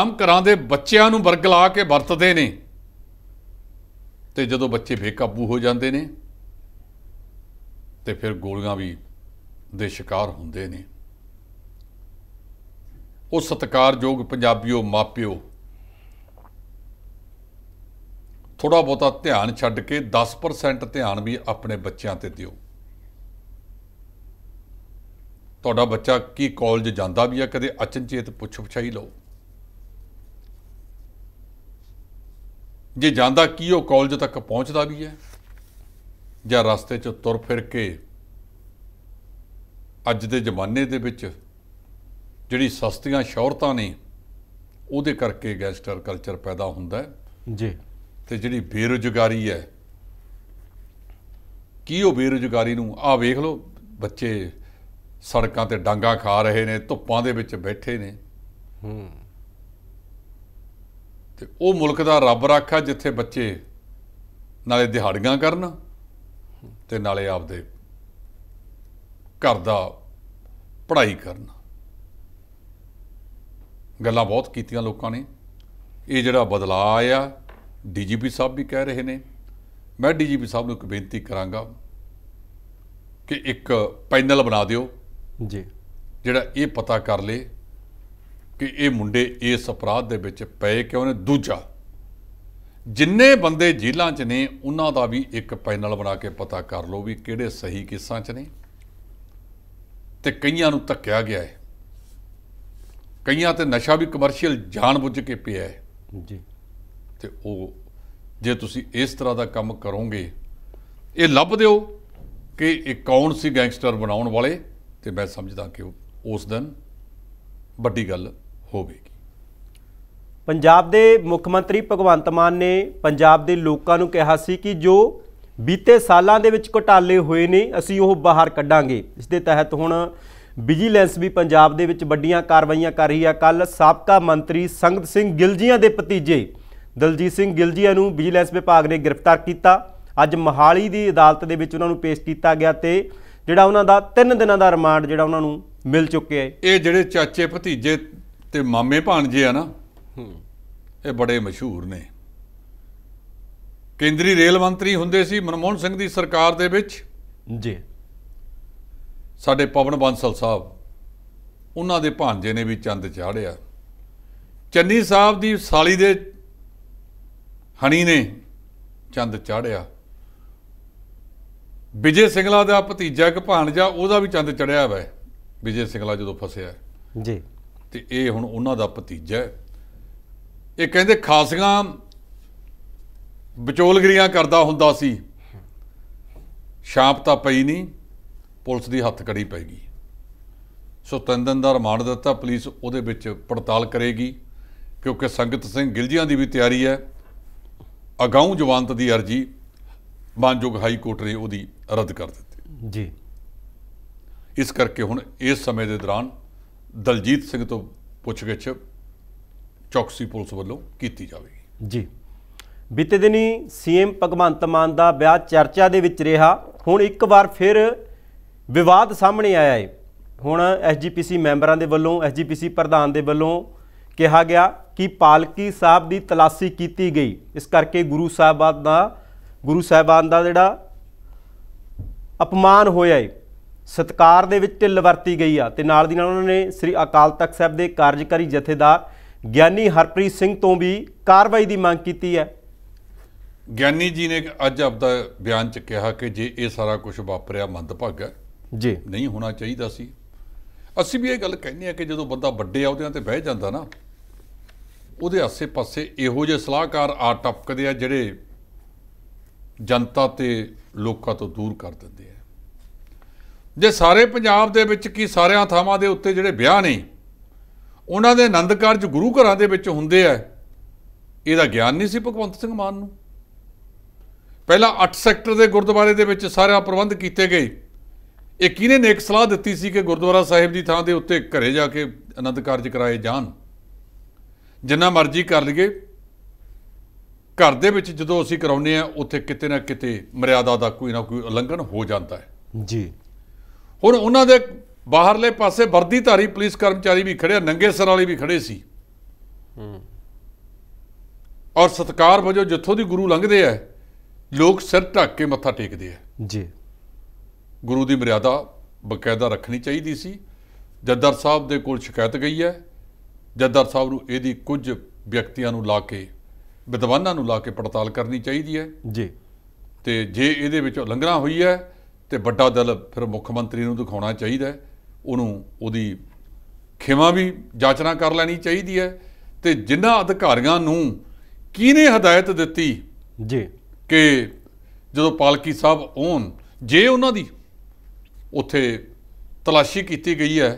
ਆਮ ਘਰਾਂ ਦੇ ਬੱਚਿਆਂ ਨੂੰ ਵਰਗਲਾ ਕੇ ਵਰਤਦੇ ਨੇ ਤੇ ਜਦੋਂ ਬੱਚੇ ਬੇਕਾਬੂ ਹੋ ਜਾਂਦੇ ਨੇ ਤੇ ਫਿਰ ਗੋਲੀਆਂ ਵੀ ਦੇ ਸ਼ਿਕਾਰ ਹੁੰਦੇ ਨੇ ਉਹ ਸਤਕਾਰਯੋਗ ਪੰਜਾਬੀਓ ਮਾਪਿਓ ਥੋੜਾ ਬਹੁਤਾ ਧਿਆਨ ਛੱਡ ਕੇ 10% ਧਿਆਨ ਵੀ ਆਪਣੇ ਬੱਚਿਆਂ ਤੇ ਦਿਓ ਤੁਹਾਡਾ ਬੱਚਾ ਕੀ ਕਾਲਜ ਜਾਂਦਾ ਵੀ ਆ ਕਦੇ ਅਚਨਚੇਤ ਪੁੱਛ ਪੁਛਾਈ ਲਓ ਜੇ ਜਾਂਦਾ ਕੀ ਉਹ ਕਾਲਜ ਤੱਕ ਪਹੁੰਚਦਾ ਵੀ ਹੈ ਜਾਂ ਰਸਤੇ 'ਚ ਤੁਰ ਫਿਰ ਕੇ ਅੱਜ ਦੇ ਜ਼ਮਾਨੇ ਦੇ ਵਿੱਚ ਜਿਹੜੀ ਸਸਤੀਆਂ ਸ਼ੌਹਰਤਾਂ ਨੇ ਉਹਦੇ ਕਰਕੇ ਗੈਸਟਰ ਕਲਚਰ ਪੈਦਾ ਹੁੰਦਾ ਜੀ ਤੇ ਜਿਹੜੀ ਬੇਰੋਜ਼ਗਾਰੀ ਹੈ ਕੀ ਉਹ ਬੇਰੋਜ਼ਗਾਰੀ ਨੂੰ ਆ ਵੇਖ ਲਓ ਬੱਚੇ ਸੜਕਾਂ ਤੇ ਡਾਂਗਾ ਖਾ ਰਹੇ ਨੇ ਧੁੱਪਾਂ ਦੇ ਵਿੱਚ ਬੈਠੇ ਨੇ ਹੂੰ ਤੇ ਉਹ ਮੁਲਕ ਦਾ ਰੱਬ ਰੱਖਾ ਜਿੱਥੇ ਬੱਚੇ ਨਾਲੇ ਦਿਹਾੜੀਆਂ ਕਰਨ ਤੇ ਨਾਲੇ ਆਪਦੇ ਘਰ ਦਾ ਪੜ੍ਹਾਈ ਕਰਨ ਗੱਲਾਂ ਬਹੁਤ ਕੀਤੀਆਂ ਲੋਕਾਂ ਨੇ ਇਹ ਜਿਹੜਾ ਬਦਲਾਅ ਆਇਆ ਡੀਜੀਪੀ ਸਾਹਿਬ ਵੀ ਕਹਿ ਰਹੇ ਨੇ ਮੈਂ ਡੀਜੀਪੀ ਸਾਹਿਬ ਨੂੰ ਇੱਕ ਬੇਨਤੀ ਕਰਾਂਗਾ ਕਿ ਇੱਕ ਪੈਨਲ ਬਣਾ ਦਿਓ ਜੀ ਜਿਹੜਾ ਇਹ ਪਤਾ ਕਰ ਲੇ ਕਿ ਇਹ ਮੁੰਡੇ ਇਸ ਅਪਰਾਧ ਦੇ ਵਿੱਚ ਪਏ ਕਿਉਂ ਨੇ ਦੂਜਾ ਜਿੰਨੇ ਬੰਦੇ ਜੇਲ੍ਹਾਂ 'ਚ ਨੇ ਉਹਨਾਂ ਦਾ ਵੀ ਇੱਕ ਪੈਨਲ ਬਣਾ ਕੇ ਪਤਾ ਕਰ ਲਓ ਵੀ ਕਿਹੜੇ ਸਹੀ ਕਿਸਾਂ 'ਚ ਨੇ ਤੇ ਕਈਆਂ ਨੂੰ ਧੱਕਿਆ ਗਿਆ ਹੈ ਕਈਆਂ ਤੇ ਨਸ਼ਾ ਵੀ ਕਮਰਸ਼ੀਅਲ ਜਾਣਬੁੱਝ ਕੇ ਪਿਆ ਹੈ ਜੀ ਤੇ ਉਹ ਜੇ ਤੁਸੀਂ ਇਸ ਤਰ੍ਹਾਂ ਦਾ ਕੰਮ ਕਰੋਗੇ ਇਹ ਲੱਭ ਦਿਓ ਕਿ ਇਹ ਕੌਣ ਸੀ ਗੈਂਗਸਟਰ ਬਣਾਉਣ ਵਾਲੇ ਤੇ ਮੈਂ ਸਮਝਦਾ ਕਿ ਉਸ ਦਿਨ ਵੱਡੀ ਗੱਲ ਹੋਵੇਗੀ ਪੰਜਾਬ ਦੇ ਮੁੱਖ ਮੰਤਰੀ ਭਗਵੰਤ ਮਾਨ ਨੇ ਪੰਜਾਬ ਦੇ ਲੋਕਾਂ ਨੂੰ ਕਿਹਾ ਸੀ ਕਿ ਜੋ ਬੀਤੇ ਸਾਲਾਂ ਦੇ ਵਿੱਚ ਘਟਾਲੇ ਹੋਏ ਨੇ ਅਸੀਂ ਉਹ ਬਾਹਰ ਕੱਢਾਂਗੇ ਇਸ ਦੇ ਤਹਿਤ ਹੁਣ ਵਿਜੀਲੈਂਸ ਵੀ ਪੰਜਾਬ ਦੇ ਵਿੱਚ ਵੱਡੀਆਂ ਕਾਰਵਾਈਆਂ ਕਰ ਰਹੀ ਆ ਕੱਲ ਸਾਬਕਾ ਮੰਤਰੀ ਸੰਗਤ ਸਿੰਘ ਗਿਲਜੀਆਂ ਦੇ ਭਤੀਜੇ ਦਲਜੀਤ ਸਿੰਘ ਗਿਲਜੀਆਂ ਨੂੰ ਵਿਜੀਲੈਂਸ ਵਿਭਾਗ ਨੇ ਗ੍ਰਿਫਤਾਰ ਕੀਤਾ ਅੱਜ ਮਹਾਲੀ ਦੀ ਅਦਾਲਤ ਦੇ ਵਿੱਚ ਉਹਨਾਂ ਨੂੰ ਪੇਸ਼ ਕੀਤਾ ਗਿਆ ਤੇ ਜਿਹੜਾ ਉਹਨਾਂ ਦਾ 3 ਦਿਨਾਂ ਦਾ ਰਿਮਾਂਡ ਜਿਹੜਾ ਉਹਨਾਂ ਨੂੰ ਮਿਲ ਚੁੱਕਿਆ ਹੈ ਇਹ ਜਿਹੜੇ ਚਾਚੇ ਭਤੀਜੇ ਤੇ ਮਾਮੇ ਭਾਣਜੇ ਆ ਨਾ ਇਹ ਬੜੇ ਮਸ਼ਹੂਰ ਨੇ ਕੇਂਦਰੀ ਰੇਲ ਮੰਤਰੀ ਹੁੰਦੇ ਸੀ ਮਨਮੋਹਨ ਸਿੰਘ ਦੀ ਸਰਕਾਰ ਦੇ ਵਿੱਚ ਜੀ ਸਾਡੇ ਪਵਨ ਬਾਂਸਲ ਸਾਹਿਬ ਉਹਨਾਂ ਦੇ ਭਾਂਜੇ ਨੇ ਵੀ ਚੰਦ ਚਾੜਿਆ ਚੰਨੀ ਸਾਹਿਬ ਦੀ ਸਾਲੀ ਦੇ ਹਣੀ ਨੇ ਚੰਦ ਚਾੜਿਆ ਵਿਜੇ ਸਿੰਘਲਾ ਦਾ ਭਤੀਜਾ ਇੱਕ ਭਾਂਜਾ ਉਹਦਾ ਵੀ ਚੰਦ ਚੜਿਆ ਹੋਇਆ ਵਿਜੇ ਸਿੰਘਲਾ ਜਦੋਂ ਫਸਿਆ ਜੀ ਤੇ ਇਹ ਹੁਣ ਉਹਨਾਂ ਦਾ ਭਤੀਜਾ ਹੈ ਇਹ ਕਹਿੰਦੇ ਖਾਸੀਆਂ ਵਿਚੋਲਗਰੀਆਂ ਕਰਦਾ ਹੁੰਦਾ ਸੀ ਸ਼ਾਂਪ ਤਾਂ ਪਈ ਨਹੀਂ ਪੁਲਿਸ ਦੀ ਹੱਥ ਕੜੀ ਪੈ ਗਈ ਸੋ ਦਿਨ ਦਾ ਰਿਮਾਂਡ ਦਿੱਤਾ ਪੁਲਿਸ ਉਹਦੇ ਵਿੱਚ ਪੜਤਾਲ ਕਰੇਗੀ ਕਿਉਂਕਿ ਸੰਗਤ ਸਿੰਘ ਗਿਲਜੀਆਂ ਦੀ ਵੀ ਤਿਆਰੀ ਹੈ ਅਗਾਉਂ ਜਵਾਨਤ ਦੀ ਅਰਜੀ ਮਾਨਯੋਗ ਹਾਈ ਕੋਰਟ ਨੇ ਉਹਦੀ ਰੱਦ ਕਰ ਦਿੱਤੀ ਜੀ ਇਸ ਕਰਕੇ ਹੁਣ ਇਸ ਸਮੇਂ ਦੇ ਦੌਰਾਨ ਦਲਜੀਤ ਸਿੰਘ ਤੋਂ ਪੁੱਛਗਿੱਛ ਚੌਕਸੀ ਪੁਲਿਸ ਵੱਲੋਂ ਕੀਤੀ ਜਾਵੇਗੀ ਜੀ ਬੀਤੇ ਦਿਨੀ ਸੀਐਮ ਭਗਵੰਤ ਮਾਨ ਦਾ ਵਿਆਹ ਚਰਚਾ ਦੇ ਵਿੱਚ ਰਿਹਾ ਹੁਣ ਇੱਕ ਵਾਰ ਫਿਰ ਵਿਵਾਦ ਸਾਹਮਣੇ ਆਇਆ ਹੈ ਹੁਣ ਐਸਜੀਪੀਸੀ ਮੈਂਬਰਾਂ ਦੇ ਵੱਲੋਂ ਐਸਜੀਪੀਸੀ ਪ੍ਰਧਾਨ ਦੇ ਵੱਲੋਂ ਕਿਹਾ ਗਿਆ ਕਿ ਪਾਲਕੀ ਸਾਹਿਬ ਦੀ ਤਲਾਸ਼ੀ ਕੀਤੀ ਗਈ ਇਸ ਕਰਕੇ ਗੁਰੂ ਸਾਹਿਬਾਨ ਦਾ ਗੁਰੂ ਸਾਹਿਬਾਨ ਦਾ ਜਿਹੜਾ ਅਪਮਾਨ ਹੋਇਆ ਹੈ ਸਤਕਾਰ ਦੇ ਵਿੱਚ ਢਿੱਲ ਵਰਤੀ ਗਈ ਆ ਤੇ ਨਾਲ ਦੀ ਨਾਲ ਉਹਨਾਂ ਨੇ ਸ੍ਰੀ ਅਕਾਲ ਤਖਤ ਸਾਹਿਬ ਦੇ ਕਾਰਜਕਾਰੀ ਜਥੇਦਾਰ ਗਿਆਨੀ ਹਰਪ੍ਰੀਤ ਸਿੰਘ ਤੋਂ ਵੀ ਕਾਰਵਾਈ ਦੀ ਮੰਗ ਕੀਤੀ ਹੈ ਗਿਆਨੀ ਜੀ ਨੇ ਅੱਜ ਆਪਦਾ ਬਿਆਨ ਚ ਕਿਹਾ ਕਿ ਜੇ ਇਹ ਸਾਰਾ ਕੁਝ ਵਾਪਰਿਆ ਮੰਦਭਾਗਾ ਜੀ ਨਹੀਂ ਹੋਣਾ ਚਾਹੀਦਾ ਸੀ ਅਸੀਂ ਵੀ ਇਹ ਗੱਲ ਕਹਿੰਦੇ ਆ ਕਿ ਜਦੋਂ ਬੰਦਾ ਵੱਡੇ ਆ ਤੇ ਬਹਿ ਜਾਂਦਾ ਨਾ ਉਹਦੇ ਆਸੇ-ਪਾਸੇ ਇਹੋ ਜਿਹੇ ਸਲਾਹਕਾਰ ਆ ਟਪਕਦੇ ਆ ਜਿਹੜੇ ਜਨਤਾ ਤੇ ਲੋਕਾਂ ਤੋਂ ਦੂਰ ਕਰ ਦਿੰਦੇ ਆ ਜੇ ਸਾਰੇ ਪੰਜਾਬ ਦੇ ਵਿੱਚ ਕੀ ਸਾਰਿਆਂ ਥਾਵਾਂ ਦੇ ਉੱਤੇ ਜਿਹੜੇ ਵਿਆਹ ਨੇ ਉਹਨਾਂ ਦੇ ਆਨੰਦ ਕਾਰਜ ਗੁਰੂ ਘਰਾਂ ਦੇ ਵਿੱਚ ਹੁੰਦੇ ਆ ਇਹਦਾ ਗਿਆਨ ਨਹੀਂ ਸੀ ਭਗਵੰਤ ਸਿੰਘ ਮਾਨ ਨੂੰ ਪਹਿਲਾਂ 8 ਸੈਕਟਰ ਦੇ ਗੁਰਦੁਆਰੇ ਦੇ ਵਿੱਚ ਸਾਰਿਆਂ ਪ੍ਰਬੰਧ ਕੀਤੇ ਗਏ ਇਹ ਕਿਹਨੇ ਨੇਕ ਸਲਾਹ ਦਿੱਤੀ ਸੀ ਕਿ ਗੁਰਦੁਆਰਾ ਸਾਹਿਬ ਦੀ ਥਾਂ ਦੇ ਉੱਤੇ ਘਰੇ ਜਾ ਕੇ ਆਨੰਦ ਕਾਰਜ ਕਰਾਏ ਜਾਣ ਜਿੰਨਾ ਮਰਜ਼ੀ ਕਰ ਲਈਏ ਘਰ ਦੇ ਵਿੱਚ ਜਦੋਂ ਅਸੀਂ ਕਰਾਉਨੇ ਆ ਉੱਥੇ ਕਿਤੇ ਨਾ ਕਿਤੇ ਮਰਿਆਦਾ ਦਾ ਕੋਈ ਨਾ ਕੋਈ ਉਲੰਘਣ ਹੋ ਜਾਂਦਾ ਹੈ ਜੀ ਹੁਣ ਉਹਨਾਂ ਦੇ ਬਾਹਰਲੇ ਪਾਸੇ ਵਰਦੀਧਾਰੀ ਪੁਲਿਸ ਕਰਮਚਾਰੀ ਵੀ ਖੜੇ ਨੰਗੇ ਸਿਰ ਵਾਲੇ ਵੀ ਖੜੇ ਸੀ ਹੂੰ ਔਰ ਸਤਕਾਰ ਵਜੋਂ ਜਿੱਥੋਂ ਦੀ ਗੁਰੂ ਲੰਘਦੇ ਆ ਲੋਕ ਸਿਰ ਢੱਕ ਕੇ ਮੱਥਾ ਟੇਕਦੇ ਆ ਜੀ ਗੁਰੂ ਦੀ ਮਰਿਆਦਾ ਬਕਾਇਦਾ ਰੱਖਣੀ ਚਾਹੀਦੀ ਸੀ ਜੱਦਰ ਸਾਹਿਬ ਦੇ ਕੋਲ ਸ਼ਿਕਾਇਤ ਗਈ ਹੈ ਜੱਦਰ ਸਾਹਿਬ ਨੂੰ ਇਹਦੀ ਕੁਝ ਵਿਅਕਤੀਆਂ ਨੂੰ ਲਾ ਕੇ ਵਿਦਵਾਨਾਂ ਨੂੰ ਲਾ ਕੇ ਪੜਤਾਲ ਕਰਨੀ ਚਾਹੀਦੀ ਹੈ ਜੀ ਤੇ ਜੇ ਇਹਦੇ ਵਿੱਚ ਉਲੰਘਣਾ ਹੋਈ ਹੈ ਤੇ ਵੱਡਾ ਦਿਲ ਫਿਰ ਮੁੱਖ ਮੰਤਰੀ ਨੂੰ ਦਿਖਾਉਣਾ ਚਾਹੀਦਾ ਉਹਨੂੰ ਉਹਦੀ ਖਿਮਾ ਵੀ ਜਾਂਚਣਾ ਕਰ ਲੈਣੀ ਚਾਹੀਦੀ ਹੈ ਤੇ ਜਿਨ੍ਹਾਂ ਅਧਿਕਾਰੀਆਂ ਨੂੰ ਕਿਹਨੇ ਹਦਾਇਤ ਦਿੱਤੀ ਜੀ ਕਿ ਜਦੋਂ ਪਾਲਕੀ ਸਾਹਿਬ ਆਉਣ ਜੇ ਉਹਨਾਂ ਦੀ ਉੱਥੇ ਤਲਾਸ਼ੀ ਕੀਤੀ ਗਈ ਹੈ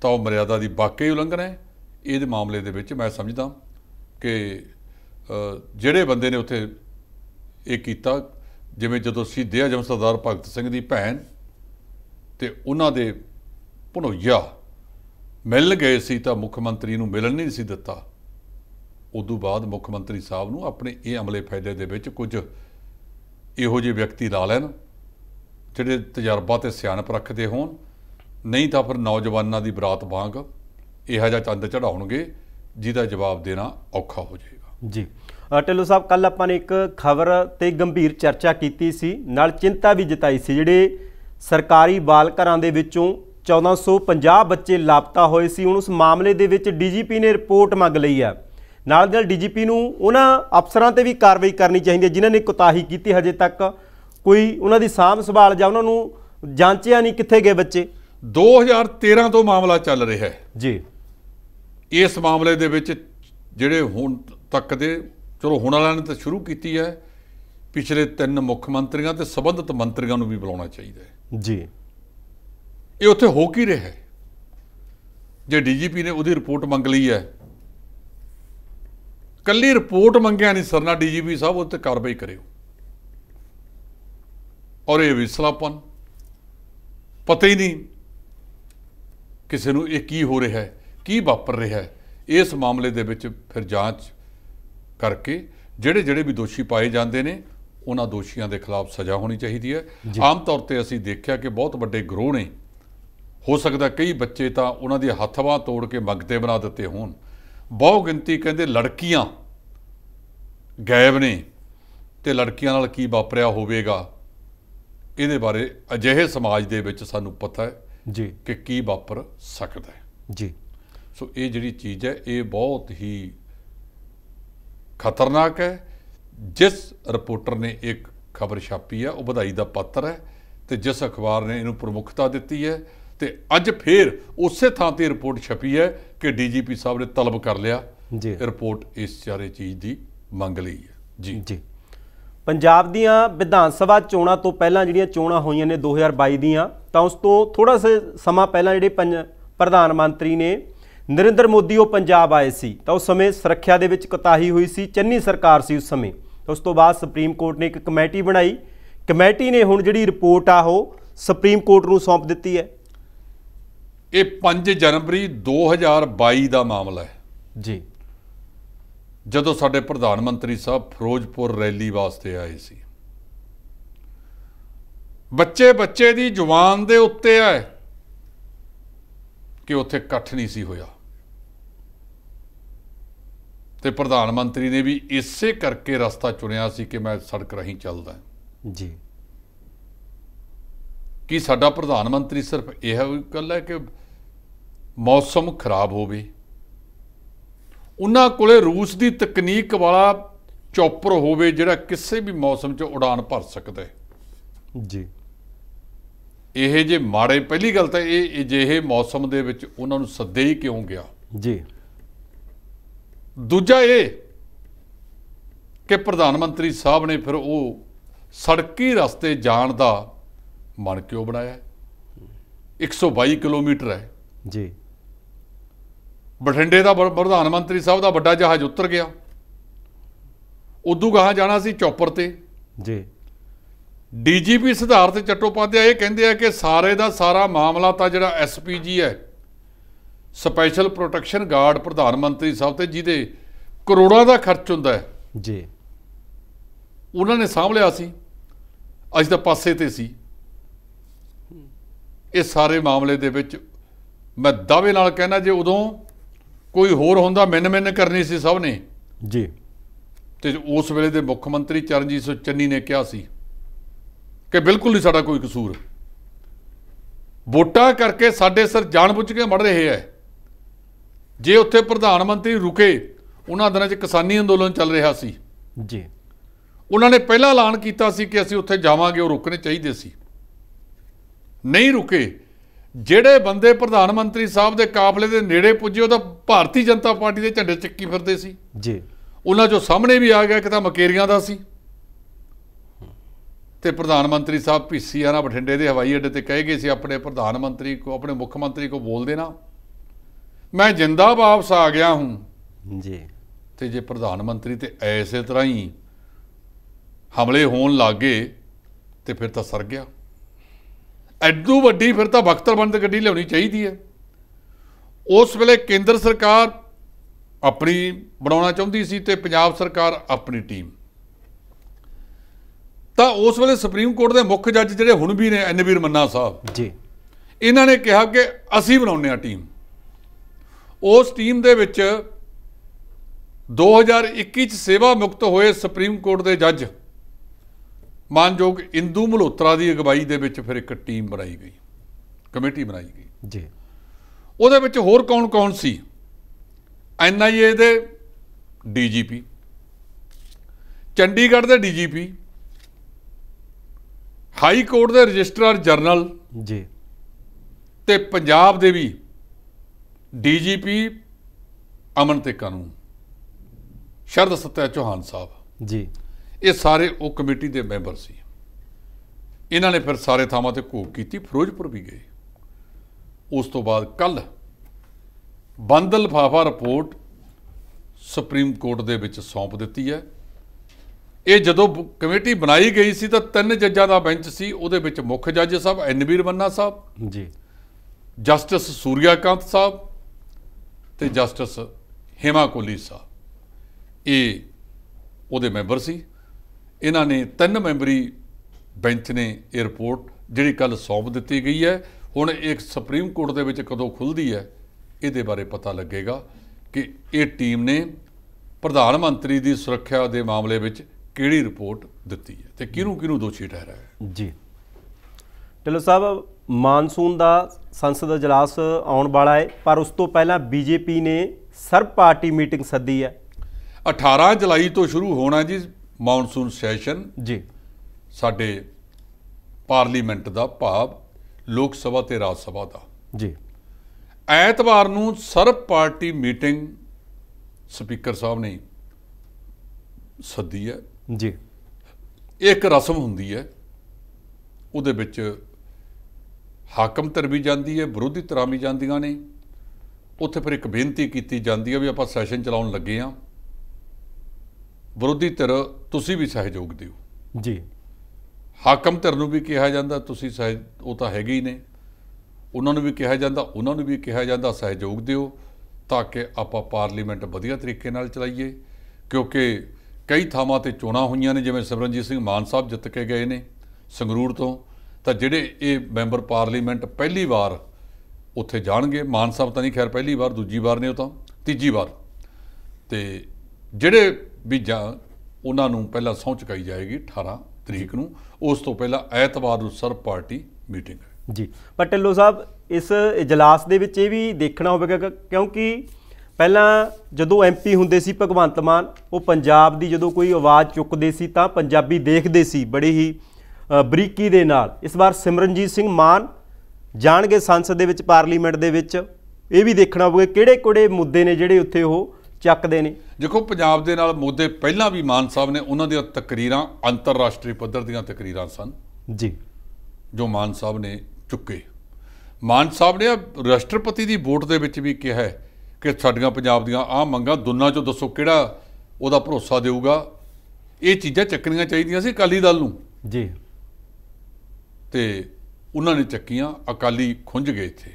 ਤਾਂ ਉਹ ਮਰਿਆਦਾ ਦੀ ਵਾਕਈ ਉਲੰਘਣਾ ਹੈ ਇਹਦੇ ਮਾਮਲੇ ਦੇ ਵਿੱਚ ਮੈਂ ਸਮਝਦਾ ਕਿ ਜਿਹੜੇ ਬੰਦੇ ਨੇ ਉੱਥੇ ਇਹ ਕੀਤਾ ਜਿਵੇਂ ਜਦੋਂ ਸ਼ਹੀਦ ਅਜਮ ਸਰਦਾਰ ਭਗਤ ਸਿੰਘ ਦੀ ਭੈਣ ਤੇ ਉਹਨਾਂ ਦੇ ਭਣੋਈਆ ਮਿਲ ਗਏ ਸੀ ਤਾਂ ਮੁੱਖ ਮੰਤਰੀ ਨੂੰ ਮਿਲਣ ਨਹੀਂ ਸੀ ਦਿੱਤਾ ਉਦੋਂ ਬਾਅਦ ਮੁੱਖ ਮੰਤਰੀ ਸਾਹਿਬ ਨੂੰ ਆਪਣੇ ਇਹ ਅਮਲੇ ਫਾਇਦੇ ਦੇ ਵਿੱਚ ਕੁਝ ਇਹੋ ਜਿਹੇ ਵਿਅਕਤੀ ਲਾ ਲੈਣ ਜਿਹੜੇ ਤਜਰਬਾ ਤੇ ਸਿਆਣਪ ਰੱਖਦੇ ਹੋਣ ਨਹੀਂ ਤਾਂ ਫਿਰ ਨੌਜਵਾਨਾਂ ਦੀ ਬਰਾਤ ਵਾਂਗ ਇਹੋ ਜਿਹਾ ਚੰਦ ਚੜਾਉਣਗੇ ਜਿਹਦਾ ਜਵਾਬ ਦੇਣਾ ਔਖਾ ਹੋ ਜਾਏਗਾ ਜੀ ਟਿੱਲੋ ਸਾਹਿਬ ਕੱਲ ਆਪਾਂ ਨੇ ਇੱਕ ਖਬਰ ਤੇ ਗੰਭੀਰ ਚਰਚਾ ਕੀਤੀ ਸੀ ਨਾਲ ਚਿੰਤਾ ਵੀ ਜਤਾਈ ਸੀ ਜਿਹੜੇ ਸਰਕਾਰੀ ਬਾਲ ਘਰਾਂ ਦੇ ਵਿੱਚੋਂ 1450 ਬੱਚੇ ਲਾਪਤਾ ਹੋਏ ਸੀ ਉਸ ਮਾਮਲੇ ਦੇ ਵਿੱਚ ਡੀਜੀਪੀ ਨੇ ਰਿਪੋਰਟ ਮੰਗ ਲਈ ਹੈ ਨਾਲ ਨਾਲ ਡੀਜੀਪੀ ਨੂੰ ਉਹਨਾਂ ਅਫਸਰਾਂ ਤੇ ਵੀ ਕਾਰਵਾਈ ਕਰਨੀ ਚਾਹੀਦੀ ਹੈ ਜਿਨ੍ਹਾਂ ਨੇ ਕੁਤਾਹੀ ਕੀਤੀ ਹਜੇ ਤੱਕ ਕੋਈ ਉਹਨਾਂ ਦੀ ਸਾਂਭ ਸੰਭਾਲ ਜਾਂ ਉਹਨਾਂ ਨੂੰ ਜਾਂਚਿਆ ਨਹੀਂ ਕਿੱਥੇ ਗਏ ਬੱਚੇ 2013 ਤੋਂ ਮਾਮਲਾ ਚੱਲ ਰਿਹਾ ਹੈ ਜੀ ਇਸ ਮਾਮਲੇ ਦੇ ਵਿੱਚ ਜਿਹੜੇ ਹੁਣ ਤੱਕ ਦੇ ਚਲੋ ਹੁਣ ਵਾਲਿਆਂ ਨੇ ਤਾਂ ਸ਼ੁਰੂ ਕੀਤੀ ਹੈ ਪਿਛਲੇ ਤਿੰਨ ਮੁੱਖ ਮੰਤਰੀਆਂ ਤੇ ਸਬੰਧਤ ਮੰਤਰੀਆਂ ਨੂੰ ਵੀ ਬੁਲਾਉਣਾ ਚਾਹੀਦਾ ਹੈ ਜੀ ਇਹ ਉੱਥੇ ਹੋ ਕੀ ਰਿਹਾ ਹੈ ਜੇ ਡੀਜੀਪੀ ਨੇ ਉਹਦੀ ਰਿਪੋਰਟ ਮੰਗ ਲਈ ਹੈ ਕੱਲੀ ਰਿਪੋਰਟ ਮੰਗਿਆ ਨਹੀਂ ਸਰਨਾ ਡੀਜੀਪੀ ਸਾਹਿਬ ਉਹ ਤੇ ਕਾਰਵਾਈ ਕਰਿਓ ਔਰ ਇਹ ਵਿਸਲਾਪਨ ਪਤਾ ਹੀ ਨਹੀਂ ਕਿਸੇ ਨੂੰ ਇਹ ਕੀ ਹੋ ਰਿਹਾ ਹੈ ਕੀ ਵਾਪਰ ਰਿਹਾ ਹੈ ਇਸ ਮਾਮਲੇ ਦੇ ਵਿੱਚ ਫਿਰ ਜਾਂਚ ਕਰਕੇ ਜਿਹੜੇ ਜਿਹੜੇ ਵੀ ਦੋਸ਼ੀ ਪਾਏ ਜਾਂਦੇ ਨੇ ਉਹਨਾਂ ਦੋਸ਼ੀਆਂ ਦੇ ਖਿਲਾਫ ਸਜ਼ਾ ਹੋਣੀ ਚਾਹੀਦੀ ਹੈ ਆਮ ਤੌਰ ਤੇ ਅਸੀਂ ਦੇਖਿਆ ਕਿ ਬਹੁਤ ਵੱਡੇ ਗਰੋਹ ਨੇ ਹੋ ਸਕਦਾ ਕਈ ਬੱਚੇ ਤਾਂ ਉਹਨਾਂ ਦੇ ਹੱਥਵਾ ਤੋੜ ਕੇ ਮੰਗਤੇ ਬਣਾ ਦਿੱਤੇ ਹੋਣ ਬਹੁ ਗਿਣਤੀ ਕਹਿੰਦੇ ਲੜਕੀਆਂ ਗਾਇਬ ਨੇ ਤੇ ਲੜਕੀਆਂ ਨਾਲ ਕੀ ਵਾਪਰਿਆ ਹੋਵੇਗਾ ਇਹਦੇ ਬਾਰੇ ਅਜਿਹੇ ਸਮਾਜ ਦੇ ਵਿੱਚ ਸਾਨੂੰ ਪਤਾ ਹੈ ਜੀ ਕਿ ਕੀ ਵਾਪਰ ਸਕਦਾ ਹੈ ਜੀ ਸੋ ਇਹ ਜਿਹੜੀ ਚੀਜ਼ ਹੈ ਇਹ ਬਹੁਤ ਹੀ ਖਤਰਨਾਕ ਹੈ ਜਿਸ ਰਿਪੋਰਟਰ ਨੇ ਇੱਕ ਖਬਰ ਛਾਪੀ ਹੈ ਉਹ ਵਧਾਈ ਦਾ ਪਾਤਰ ਹੈ ਤੇ ਜਿਸ ਅਖਬਾਰ ਨੇ ਇਹਨੂੰ ਪ੍ਰਮੁੱਖਤਾ ਦਿੱਤੀ ਹੈ ਤੇ ਅੱਜ ਫੇਰ ਉਸੇ ਥਾਂ ਤੇ ਰਿਪੋਰਟ ਛਪੀ ਹੈ ਕਿ ਡੀਜੀਪੀ ਸਾਹਿਬ ਨੇ ਤਲਬ ਕਰ ਲਿਆ ਜੀ ਰਿਪੋਰਟ ਇਸ ਚਾਰੇ ਚੀਜ਼ ਦੀ ਮੰਗ ਲਈ ਹੈ ਜੀ ਜੀ ਪੰਜਾਬ ਦੀਆਂ ਵਿਧਾਨ ਸਭਾ ਚੋਣਾਂ ਤੋਂ ਪਹਿਲਾਂ ਜਿਹੜੀਆਂ ਚੋਣਾਂ ਹੋਈਆਂ ਨੇ 2022 ਦੀਆਂ ਤਾਂ ਉਸ ਤੋਂ ਥੋੜਾ ਸਮਾਂ ਪਹਿਲਾਂ ਜਿਹੜੇ ਪ੍ਰਧਾਨ ਮੰਤਰੀ ਨੇ ਨਰਿੰਦਰ ਮੋਦੀ ਉਹ ਪੰਜਾਬ ਆਏ ਸੀ ਤਾਂ ਉਸ ਸਮੇਂ ਸੁਰੱਖਿਆ ਦੇ ਵਿੱਚ ਕਤਾਹੀ ਹੋਈ ਸੀ ਚੰਨੀ ਸਰਕਾਰ ਸੀ ਉਸ ਸਮੇਂ ਉਸ ਤੋਂ ਬਾਅਦ ਸੁਪਰੀਮ ਕੋਰਟ ਨੇ ਇੱਕ ਕਮੇਟੀ ਬਣਾਈ ਕਮੇਟੀ ਨੇ ਹੁਣ ਜਿਹੜੀ ਰਿਪੋਰਟ ਆ ਉਹ ਸੁਪਰੀਮ ਕੋਰਟ ਨੂੰ ਸੌਂਪ ਦਿੱਤੀ ਹੈ ਇਹ 5 ਜਨਵਰੀ 2022 ਦਾ ਮਾਮਲਾ ਹੈ ਜੀ ਜਦੋਂ ਸਾਡੇ ਪ੍ਰਧਾਨ ਮੰਤਰੀ ਸਾਹਿਬ ਫਿਰੋਜ਼ਪੁਰ ਰੈਲੀ ਵਾਸਤੇ ਆਏ ਸੀ ਬੱਚੇ ਬੱਚੇ ਦੀ ਜਵਾਨ ਦੇ ਉੱਤੇ ਆ ਕਿ ਉੱਥੇ ਇਕੱਠ ਨਹੀਂ ਸੀ ਹੋਇਆ ਤੇ ਪ੍ਰਧਾਨ ਮੰਤਰੀ ਨੇ ਵੀ ਇਸੇ ਕਰਕੇ ਰਸਤਾ ਚੁਣਿਆ ਸੀ ਕਿ ਮੈਂ ਸੜਕ ਰਾਹੀਂ ਚੱਲਦਾ ਜੀ ਕੀ ਸਾਡਾ ਪ੍ਰਧਾਨ ਮੰਤਰੀ ਸਿਰਫ ਇਹ ਗੱਲ ਹੈ ਕਿ ਮੌਸਮ ਖਰਾਬ ਹੋਵੇ ਉਹਨਾਂ ਕੋਲੇ ਰੂਸ ਦੀ ਤਕਨੀਕ ਵਾਲਾ ਚੌਪਰ ਹੋਵੇ ਜਿਹੜਾ ਕਿਸੇ ਵੀ ਮੌਸਮ 'ਚ ਉਡਾਨ ਭਰ ਸਕਦਾ ਹੈ ਜੀ ਇਹ ਜੇ ਮਾੜੇ ਪਹਿਲੀ ਗੱਲ ਤਾਂ ਇਹ ਜਿਹੇ ਮੌਸਮ ਦੇ ਵਿੱਚ ਉਹਨਾਂ ਨੂੰ ਸੱਦੇ ਹੀ ਕਿਉਂ ਗਿਆ ਜੀ ਦੂਜਾ ਇਹ ਕਿ ਪ੍ਰਧਾਨ ਮੰਤਰੀ ਸਾਹਿਬ ਨੇ ਫਿਰ ਉਹ ਸੜਕੀ ਰਸਤੇ ਜਾਣ ਦਾ ਮਨ ਕਿਉਂ ਬਣਾਇਆ 122 ਕਿਲੋਮੀਟਰ ਹੈ ਜੀ ਬਠਿੰਡੇ ਦਾ ਪ੍ਰਧਾਨ ਮੰਤਰੀ ਸਾਹਿਬ ਦਾ ਵੱਡਾ ਜਹਾਜ਼ ਉਤਰ ਗਿਆ ਉਦੋਂ ਗਾਹਾਂ ਜਾਣਾ ਸੀ ਚੌਪਰ ਤੇ ਜੀ ਡੀਜੀਪੀ ਸਿਧਾਰਥ ਚਟੋਪਾਧਿਆ ਇਹ ਕਹਿੰਦੇ ਆ ਕਿ ਸਾਰੇ ਦਾ ਸਾਰਾ ਮਾਮਲਾ ਤਾਂ ਜਿਹੜਾ ਐਸਪੀਜੀ ਹੈ ਸਪੈਸ਼ਲ ਪ੍ਰੋਟੈਕਸ਼ਨ ਗਾਰਡ ਪ੍ਰਧਾਨ ਮੰਤਰੀ ਸਾਹਿਬ ਤੇ ਜਿਹਦੇ ਕਰੋੜਾਂ ਦਾ ਖਰਚ ਹੁੰਦਾ ਹੈ ਜੀ ਉਹਨਾਂ ਨੇ ਸਾਹਮਣੇ ਸੀ ਅੱਜ ਦਾ ਪਾਸੇ ਤੇ ਸੀ ਇਹ ਸਾਰੇ ਮਾਮਲੇ ਦੇ ਵਿੱਚ ਮੈਂ ਦਾਅਵੇ ਨਾਲ ਕਹਿਣਾ ਜੇ ਉਦੋਂ ਕੋਈ ਹੋਰ ਹੁੰਦਾ ਮਿੰਨ ਮਿੰਨ ਕਰਨੀ ਸੀ ਸਭ ਨੇ ਜੀ ਤੇ ਉਸ ਵੇਲੇ ਦੇ ਮੁੱਖ ਮੰਤਰੀ ਚਰਨਜੀਤ ਸਿੰਘ ਚੰਨੀ ਨੇ ਕਿਹਾ ਸੀ ਕਿ ਬਿਲਕੁਲ ਨਹੀਂ ਸਾਡਾ ਕੋਈ ਕਸੂਰ ਵੋਟਾਂ ਕਰਕੇ ਸਾਡੇ ਸਿਰ ਜਾਣਬੁੱਝ ਕੇ ਮੜ ਰਹੇ ਐ ਜੇ ਉੱਥੇ ਪ੍ਰਧਾਨ ਮੰਤਰੀ ਰੁਕੇ ਉਹਨਾਂ ਦਿਨਾਂ 'ਚ ਕਿਸਾਨੀ ਅੰਦੋਲਨ ਚੱਲ ਰਿਹਾ ਸੀ ਜੀ ਉਹਨਾਂ ਨੇ ਪਹਿਲਾਂ ਐਲਾਨ ਕੀਤਾ ਸੀ ਕਿ ਅਸੀਂ ਉੱਥੇ ਜਾਵਾਂਗੇ ਉਹ ਰੁਕਣੇ ਚਾਹੀਦੇ ਸੀ ਨਹੀਂ ਰੁਕੇ ਜਿਹੜੇ ਬੰਦੇ ਪ੍ਰਧਾਨ ਮੰਤਰੀ ਸਾਹਿਬ ਦੇ ਕਾਫਲੇ ਦੇ ਨੇੜੇ ਪੁੱਜੇ ਉਹ ਤਾਂ ਭਾਰਤੀ ਜਨਤਾ ਪਾਰਟੀ ਦੇ ਝੰਡੇ ਚੱਕੀ ਫਿਰਦੇ ਸੀ ਜੀ ਉਹਨਾਂ ਚੋਂ ਸਾਹਮਣੇ ਵੀ ਆ ਗਿਆ ਕਿ ਤਾਂ ਮਕੇਰੀਆਂ ਦਾ ਸੀ ਤੇ ਪ੍ਰਧਾਨ ਮੰਤਰੀ ਸਾਹਿਬ ਪੀਸੀਆਰ ਬਠਿੰਡੇ ਦੇ ਹਵਾਈ ਅੱਡੇ ਤੇ ਕਹੇ ਗਏ ਸੀ ਆਪਣੇ ਪ੍ਰਧਾਨ ਮੰਤਰੀ ਕੋ ਆਪਣੇ ਮੁੱਖ ਮੰਤਰੀ ਕੋ ਬੋਲ ਦੇਣਾ ਮੈਂ ਜਿੰਦਾ ਵਾਪਸ ਆ ਗਿਆ ਹੂੰ ਜੀ ਤੇ ਜੇ ਪ੍ਰਧਾਨ ਮੰਤਰੀ ਤੇ ਐਸੇ ਤਰ੍ਹਾਂ ਹੀ ਹਮਲੇ ਹੋਣ ਲੱਗੇ ਤੇ ਫਿਰ ਤਾਂ ਸਰ ਗਿਆ ਐਡੂ ਵੱਡੀ ਫਿਰ ਤਾਂ ਬਖਤਰਬੰਦ ਗੱਡੀ ਲਿਆਉਣੀ ਚਾਹੀਦੀ ਹੈ ਉਸ ਵੇਲੇ ਕੇਂਦਰ ਸਰਕਾਰ ਆਪਣੀ ਬਣਾਉਣਾ ਚਾਹੁੰਦੀ ਸੀ ਤੇ ਪੰਜਾਬ ਸਰਕਾਰ ਆਪਣੀ ਟੀਮ ਤਾਂ ਉਸ ਵੇਲੇ ਸੁਪਰੀਮ ਕੋਰਟ ਦੇ ਮੁੱਖ ਜੱਜ ਜਿਹੜੇ ਹੁਣ ਵੀ ਨੇ ਐਨਵੀਰ ਮੰਨਾ ਸਾਹਿਬ ਜੀ ਇਹਨਾਂ ਨੇ ਕਿਹਾ ਕਿ ਅਸੀਂ ਬਣਾਉਂਦੇ ਆ ਟੀਮ ਉਸ ਟੀਮ ਦੇ ਵਿੱਚ 2021 ਚ ਸੇਵਾ ਮੁਕਤ ਹੋਏ ਸੁਪਰੀਮ ਕੋਰਟ ਦੇ ਜੱਜ ਮਾਨਯੋਗ ਇੰਦੂ ਮਲਹੋਤਰਾ ਦੀ ਅਗਵਾਈ ਦੇ ਵਿੱਚ ਫਿਰ ਇੱਕ ਟੀਮ ਬਣਾਈ ਗਈ ਕਮੇਟੀ ਬਣਾਈ ਗਈ ਜੀ ਉਹਦੇ ਵਿੱਚ ਹੋਰ ਕੌਣ-ਕੌਣ ਸੀ ਐਨਆਈਏ ਦੇ ਡੀਜੀਪੀ ਚੰਡੀਗੜ੍ਹ ਦੇ ਡੀਜੀਪੀ ਹਾਈ ਕੋਰਟ ਦੇ ਰਜਿਸਟਰਾਰ ਜਨਰਲ ਜੀ ਤੇ ਪੰਜਾਬ ਦੇ ਵੀ ਡੀਜੀਪੀ ਅਮਨ ਤੇ ਕਾਨੂੰਨ ਸ਼ਰਦ ਸਤਿਆ ਚੋਹਾਨ ਸਾਹਿਬ ਜੀ ਇਹ ਸਾਰੇ ਉਹ ਕਮੇਟੀ ਦੇ ਮੈਂਬਰ ਸੀ ਇਹਨਾਂ ਨੇ ਫਿਰ ਸਾਰੇ ਥਾਵਾਂ ਤੇ ਘੋਖ ਕੀਤੀ ਫਿਰੋਜ਼ਪੁਰ ਵੀ ਗਏ ਉਸ ਤੋਂ ਬਾਅਦ ਕੱਲ ਬੰਦ ਲਫਾਫਾ ਰਿਪੋਰਟ ਸੁਪਰੀਮ ਕੋਰਟ ਦੇ ਵਿੱਚ ਸੌਂਪ ਦਿੱਤੀ ਹੈ ਇਹ ਜਦੋਂ ਕਮੇਟੀ ਬਣਾਈ ਗਈ ਸੀ ਤਾਂ ਤਿੰਨ ਜੱਜਾਂ ਦਾ ਬੈਂਚ ਸੀ ਉਹਦੇ ਵਿੱਚ ਮੁੱਖ ਜੱਜ ਸਾਹਿਬ ਐਨਵੀਰ ਮੰਨਾ ਸਾਹਿਬ ਜੀ ਜਸਟਿਸ ਸੂਰਿਆਕਾਂਤ ਸਾਹਿਬ ਤੇ ਜਸਟਿਸ ਹਿਮਾ ਕੋਲੀ ਸਾਹਿਬ ਇਹ ਉਹਦੇ ਮੈਂਬਰ ਸੀ ਇਹਨਾਂ ਨੇ ਤਿੰਨ ਮੈਂਬਰੀ ਬੈਂਚ ਨੇ ਇਹ ਰਿਪੋਰਟ ਜਿਹੜੀ ਕੱਲ ਸੌਂਪ ਦਿੱਤੀ ਗਈ ਹੈ ਹੁਣ ਇੱਕ ਸੁਪਰੀਮ ਕੋਰਟ ਦੇ ਵਿੱਚ ਕਦੋਂ ਖੁੱਲਦੀ ਹੈ ਇਹਦੇ ਬਾਰੇ ਪਤਾ ਲੱਗੇਗਾ ਕਿ ਇਹ ਟੀਮ ਨੇ ਪ੍ਰਧਾਨ ਮੰਤਰੀ ਦੀ ਸੁਰੱਖਿਆ ਦੇ ਮਾਮਲੇ ਵਿੱਚ ਕਿਹੜੀ ਰਿਪੋਰਟ ਦਿੱਤੀ ਹੈ ਤੇ ਕਿਹਨੂੰ ਕਿਹਨੂੰ ਦੋਸ਼ੀ ਠਹਿਰਾਇਆ ਹੈ ਜੀ ਢਿੱਲੋਂ ਸਾਹਿਬ ਮਾਨਸੂਨ ਦਾ ਸੰਸਦ ਦਾ ਜਲਾਸ ਆਉਣ ਵਾਲਾ ਹੈ ਪਰ ਉਸ ਤੋਂ ਪਹਿਲਾਂ ਬੀਜੇਪੀ ਨੇ ਸਰਬ ਪਾਰਟੀ ਮੀਟਿੰਗ ਸੱਦੀ ਹੈ 18 ਜੁਲਾਈ ਤੋਂ ਸ਼ੁਰੂ ਹੋਣਾ ਜੀ ਮਾਨਸੂਨ ਸੈਸ਼ਨ ਜੀ ਸਾਡੇ ਪਾਰਲੀਮੈਂਟ ਦਾ ਭਾਵ ਲੋਕ ਸਭਾ ਤੇ ਰਾਜ ਸਭਾ ਦਾ ਜੀ ਐਤਵਾਰ ਨੂੰ ਸਰਬ ਪਾਰਟੀ ਮੀਟਿੰਗ ਸਪੀਕਰ ਸਾਹਿਬ ਨੇ ਸੱਦੀ ਹੈ ਜੀ ਇੱਕ ਰਸਮ ਹੁੰਦੀ ਹੈ ਉਹਦੇ ਵਿੱਚ ਹਾਕਮ ਤਰਵੀ ਜਾਂਦੀ ਹੈ ਵਿਰੋਧੀ ਤਰਾਮੀ ਜਾਂਦੀਆਂ ਨੇ ਉੱਥੇ ਫਿਰ ਇੱਕ ਬੇਨਤੀ ਕੀਤੀ ਜਾਂਦੀ ਹੈ ਵੀ ਆਪਾਂ ਸੈਸ਼ਨ ਚਲਾਉਣ ਲੱਗੇ ਆ ਵਿਰੋਧੀ ਧਿਰ ਤੁਸੀਂ ਵੀ ਸਹਿਯੋਗ ਦਿਓ ਜੀ ਹਾਕਮ ਧਿਰ ਨੂੰ ਵੀ ਕਿਹਾ ਜਾਂਦਾ ਤੁਸੀਂ ਉਹ ਤਾਂ ਹੈਗੇ ਹੀ ਨੇ ਉਹਨਾਂ ਨੂੰ ਵੀ ਕਿਹਾ ਜਾਂਦਾ ਉਹਨਾਂ ਨੂੰ ਵੀ ਕਿਹਾ ਜਾਂਦਾ ਸਹਿਯੋਗ ਦਿਓ ਤਾਂ ਕਿ ਆਪਾਂ ਪਾਰਲੀਮੈਂਟ ਵਧੀਆ ਤਰੀਕੇ ਨਾਲ ਚਲਾਈਏ ਕਿਉਂਕਿ ਕਈ ਥਾਵਾਂ ਤੇ ਚੋਣਾਂ ਹੋਈਆਂ ਨੇ ਜਿਵੇਂ ਸਿਮਰਨਜੀਤ ਸਿੰਘ ਮਾਨ ਸਾਹਿਬ ਜਿੱਤ ਕੇ ਗਏ ਨੇ ਸੰਗਰੂਰ ਤੋਂ ਤਾਂ ਜਿਹੜੇ ਇਹ ਮੈਂਬਰ ਪਾਰਲੀਮੈਂਟ ਪਹਿਲੀ ਵਾਰ ਉੱਥੇ ਜਾਣਗੇ ਮਾਨ ਸਾਹਿਬ ਤਾਂ ਨਹੀਂ ਖੈਰ ਪਹਿਲੀ ਵਾਰ ਦੂਜੀ ਵਾਰ ਨੇ ਉਹ ਤਾਂ ਤੀਜੀ ਵਾਰ ਤੇ ਜਿਹੜੇ ਵੀ ਜਾਂ ਉਹਨਾਂ ਨੂੰ ਪਹਿਲਾਂ ਸਹੁੰ ਚੁਕਾਈ ਜਾਏਗੀ 18 ਤਰੀਕ ਨੂੰ ਉਸ ਤੋਂ ਪਹਿਲਾਂ ਐਤਵਾਰ ਨੂੰ ਸਰਬ ਪਾਰਟੀ ਮੀਟਿੰਗ ਜੀ ਪਟੇਲੋ ਸਾਹਿਬ ਇਸ ਇਜਲਾਸ ਦੇ ਵਿੱਚ ਇਹ ਵੀ ਦੇਖਣਾ ਹੋਵੇਗਾ ਕਿਉਂਕਿ ਪਹਿਲਾਂ ਜਦੋਂ ਐਮਪੀ ਹੁੰਦੇ ਸੀ ਭਗਵੰਤ ਮਾਨ ਉਹ ਪੰਜਾਬ ਦੀ ਜਦੋਂ ਕੋਈ ਆਵਾਜ਼ ਚੁੱਕਦੇ ਸੀ ਤਾਂ ਪੰਜਾਬੀ ਦੇਖਦੇ ਸੀ ਬੜੀ ਹੀ ਬਰੀਕੀ ਦੇ ਨਾਲ ਇਸ ਵਾਰ ਸਿਮਰਨਜੀਤ ਸਿੰਘ ਮਾਨ ਜਾਣਗੇ ਸੰਸਦ ਦੇ ਵਿੱਚ ਪਾਰਲੀਮੈਂਟ ਦੇ ਵਿੱਚ ਇਹ ਵੀ ਦੇਖਣਾ ਹੋਵੇ ਕਿਹੜੇ ਕਿਹੜੇ ਮੁੱਦੇ ਨੇ ਜਿਹੜੇ ਉੱਥੇ ਉਹ ਚੱਕਦੇ ਨੇ ਦੇਖੋ ਪੰਜਾਬ ਦੇ ਨਾਲ ਮੁੱਦੇ ਪਹਿਲਾਂ ਵੀ ਮਾਨ ਸਾਹਿਬ ਨੇ ਉਹਨਾਂ ਦੀਆਂ ਤਕਰੀਰਾਂ ਅੰਤਰਰਾਸ਼ਟਰੀ ਪੱਧਰ ਦੀਆਂ ਤਕਰੀਰਾਂ ਸਨ ਜੀ ਜੋ ਮਾਨ ਸਾਹਿਬ ਨੇ ਚੁੱਕੇ ਮਾਨ ਸਾਹਿਬ ਨੇ ਰਾਸ਼ਟਰਪਤੀ ਦੀ ਵੋਟ ਦੇ ਵਿੱਚ ਵੀ ਕਿਹਾ ਹੈ ਕਿ ਸਾਡੀਆਂ ਪੰਜਾਬ ਦੀਆਂ ਆਹ ਮੰਗਾਂ ਦੋਨਾਂ ਚੋਂ ਦੱਸੋ ਕਿਹੜਾ ਉਹਦਾ ਭਰੋਸਾ ਦੇਊਗਾ ਇਹ ਚੀਜ਼ਾਂ ਚੱਕਣੀਆਂ ਚਾਹੀਦੀਆਂ ਸੀ ਅਕਾਲੀ ਦਲ ਨੂੰ ਜੀ ਤੇ ਉਹਨਾਂ ਨੇ ਚੱਕੀਆਂ ਅਕਾਲੀ ਖੁੰਝ ਗਏ ਇੱਥੇ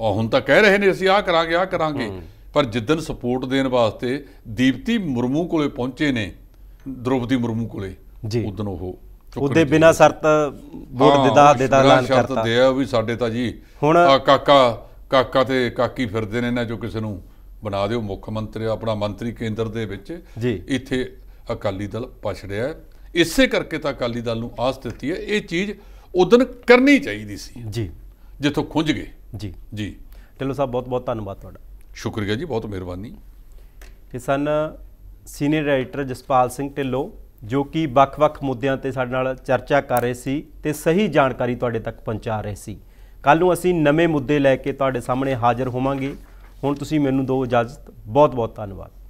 ਔਰ ਹੁਣ ਤਾਂ ਕਹਿ ਰਹੇ ਨੇ ਅਸੀਂ ਆਹ ਕਰਾਂਗੇ ਆਹ ਕਰਾਂਗੇ ਪਰ ਜਿੱਦਨ ਸਪੋਰਟ ਦੇਣ ਵਾਸਤੇ ਦੀਪਤੀ ਮੁਰਮੂ ਕੋਲੇ ਪਹੁੰਚੇ ਨੇ ਦ੍ਰੋਪਦੀ ਮੁਰਮੂ ਕੋਲੇ ਜੀ ਉਦੋਂ ਉਹ ਉਹਦੇ ਬਿਨਾ ਸ਼ਰਤ ਵੋਟ ਦਿੱਤਾ ਦਿੱਤਾ ਐਲਾਨ ਕਰਤਾ ਸ਼ਰਤ ਦੇ ਆ ਵੀ ਸਾਡੇ ਤਾਂ ਜੀ ਹੁਣ ਕਾਕਾ ਕਾਕਾ ਤੇ ਕਾਕੀ ਫਿਰਦੇ ਨੇ ਨਾ ਜੋ ਕਿਸੇ ਨੂੰ ਬਣਾ ਦਿਓ ਮੁੱਖ ਮੰਤਰੀ ਆਪਣਾ ਮੰਤਰੀ ਕੇਂਦਰ ਦੇ ਵਿੱਚ ਇੱਥੇ ਅਕਾਲੀ ਦਲ ਪਛੜਿਆ ਇਸੇ ਕਰਕੇ ਤਾਂ ਅਕਾਲੀ ਦਲ ਨੂੰ ਆਸ ਦਿੱਤੀ ਹੈ ਇਹ ਚੀਜ਼ ਉਦੋਂ ਕਰਨੀ ਚਾਹੀਦੀ ਸੀ ਜੀ ਜਿੱਥੋਂ ਖੁੰਝ ਗਏ ਜੀ ਜੀ ਢਿੱਲੋ ਸਾਹਿਬ ਬਹੁਤ ਬਹੁਤ ਧੰਨਵਾਦ ਤੁਹਾਡਾ ਸ਼ੁਕਰੀਆ ਜੀ ਬਹੁਤ ਮਿਹਰਬਾਨੀ ਇਹ ਸਨ ਸੀਨੀਅਰ ਰਾਈਟਰ ਜਸਪਾਲ ਸਿੰਘ ਢਿੱਲੋ ਜੋ ਕਿ ਵੱਖ-ਵੱਖ ਮੁੱਦਿਆਂ ਤੇ ਸਾਡੇ ਨਾਲ ਚਰਚਾ ਕਰ ਰਹੇ ਸੀ ਤੇ ਸਹੀ ਜਾਣਕਾਰੀ ਤੁਹਾਡੇ ਤੱਕ ਪਹੁੰਚਾ ਰਹੇ ਸੀ ਕੱਲ ਨੂੰ ਅਸੀਂ ਨਵੇਂ ਮੁੱਦੇ ਲੈ ਕੇ ਤੁਹਾਡੇ ਸਾਹਮਣੇ ਹਾਜ਼ਰ ਹੋਵਾਂਗੇ ਹੁਣ ਤੁਸੀਂ ਮੈਨੂੰ ਦੋ ਇਜਾਜ਼ਤ ਬਹੁਤ ਬਹੁਤ ਧੰਨਵਾਦ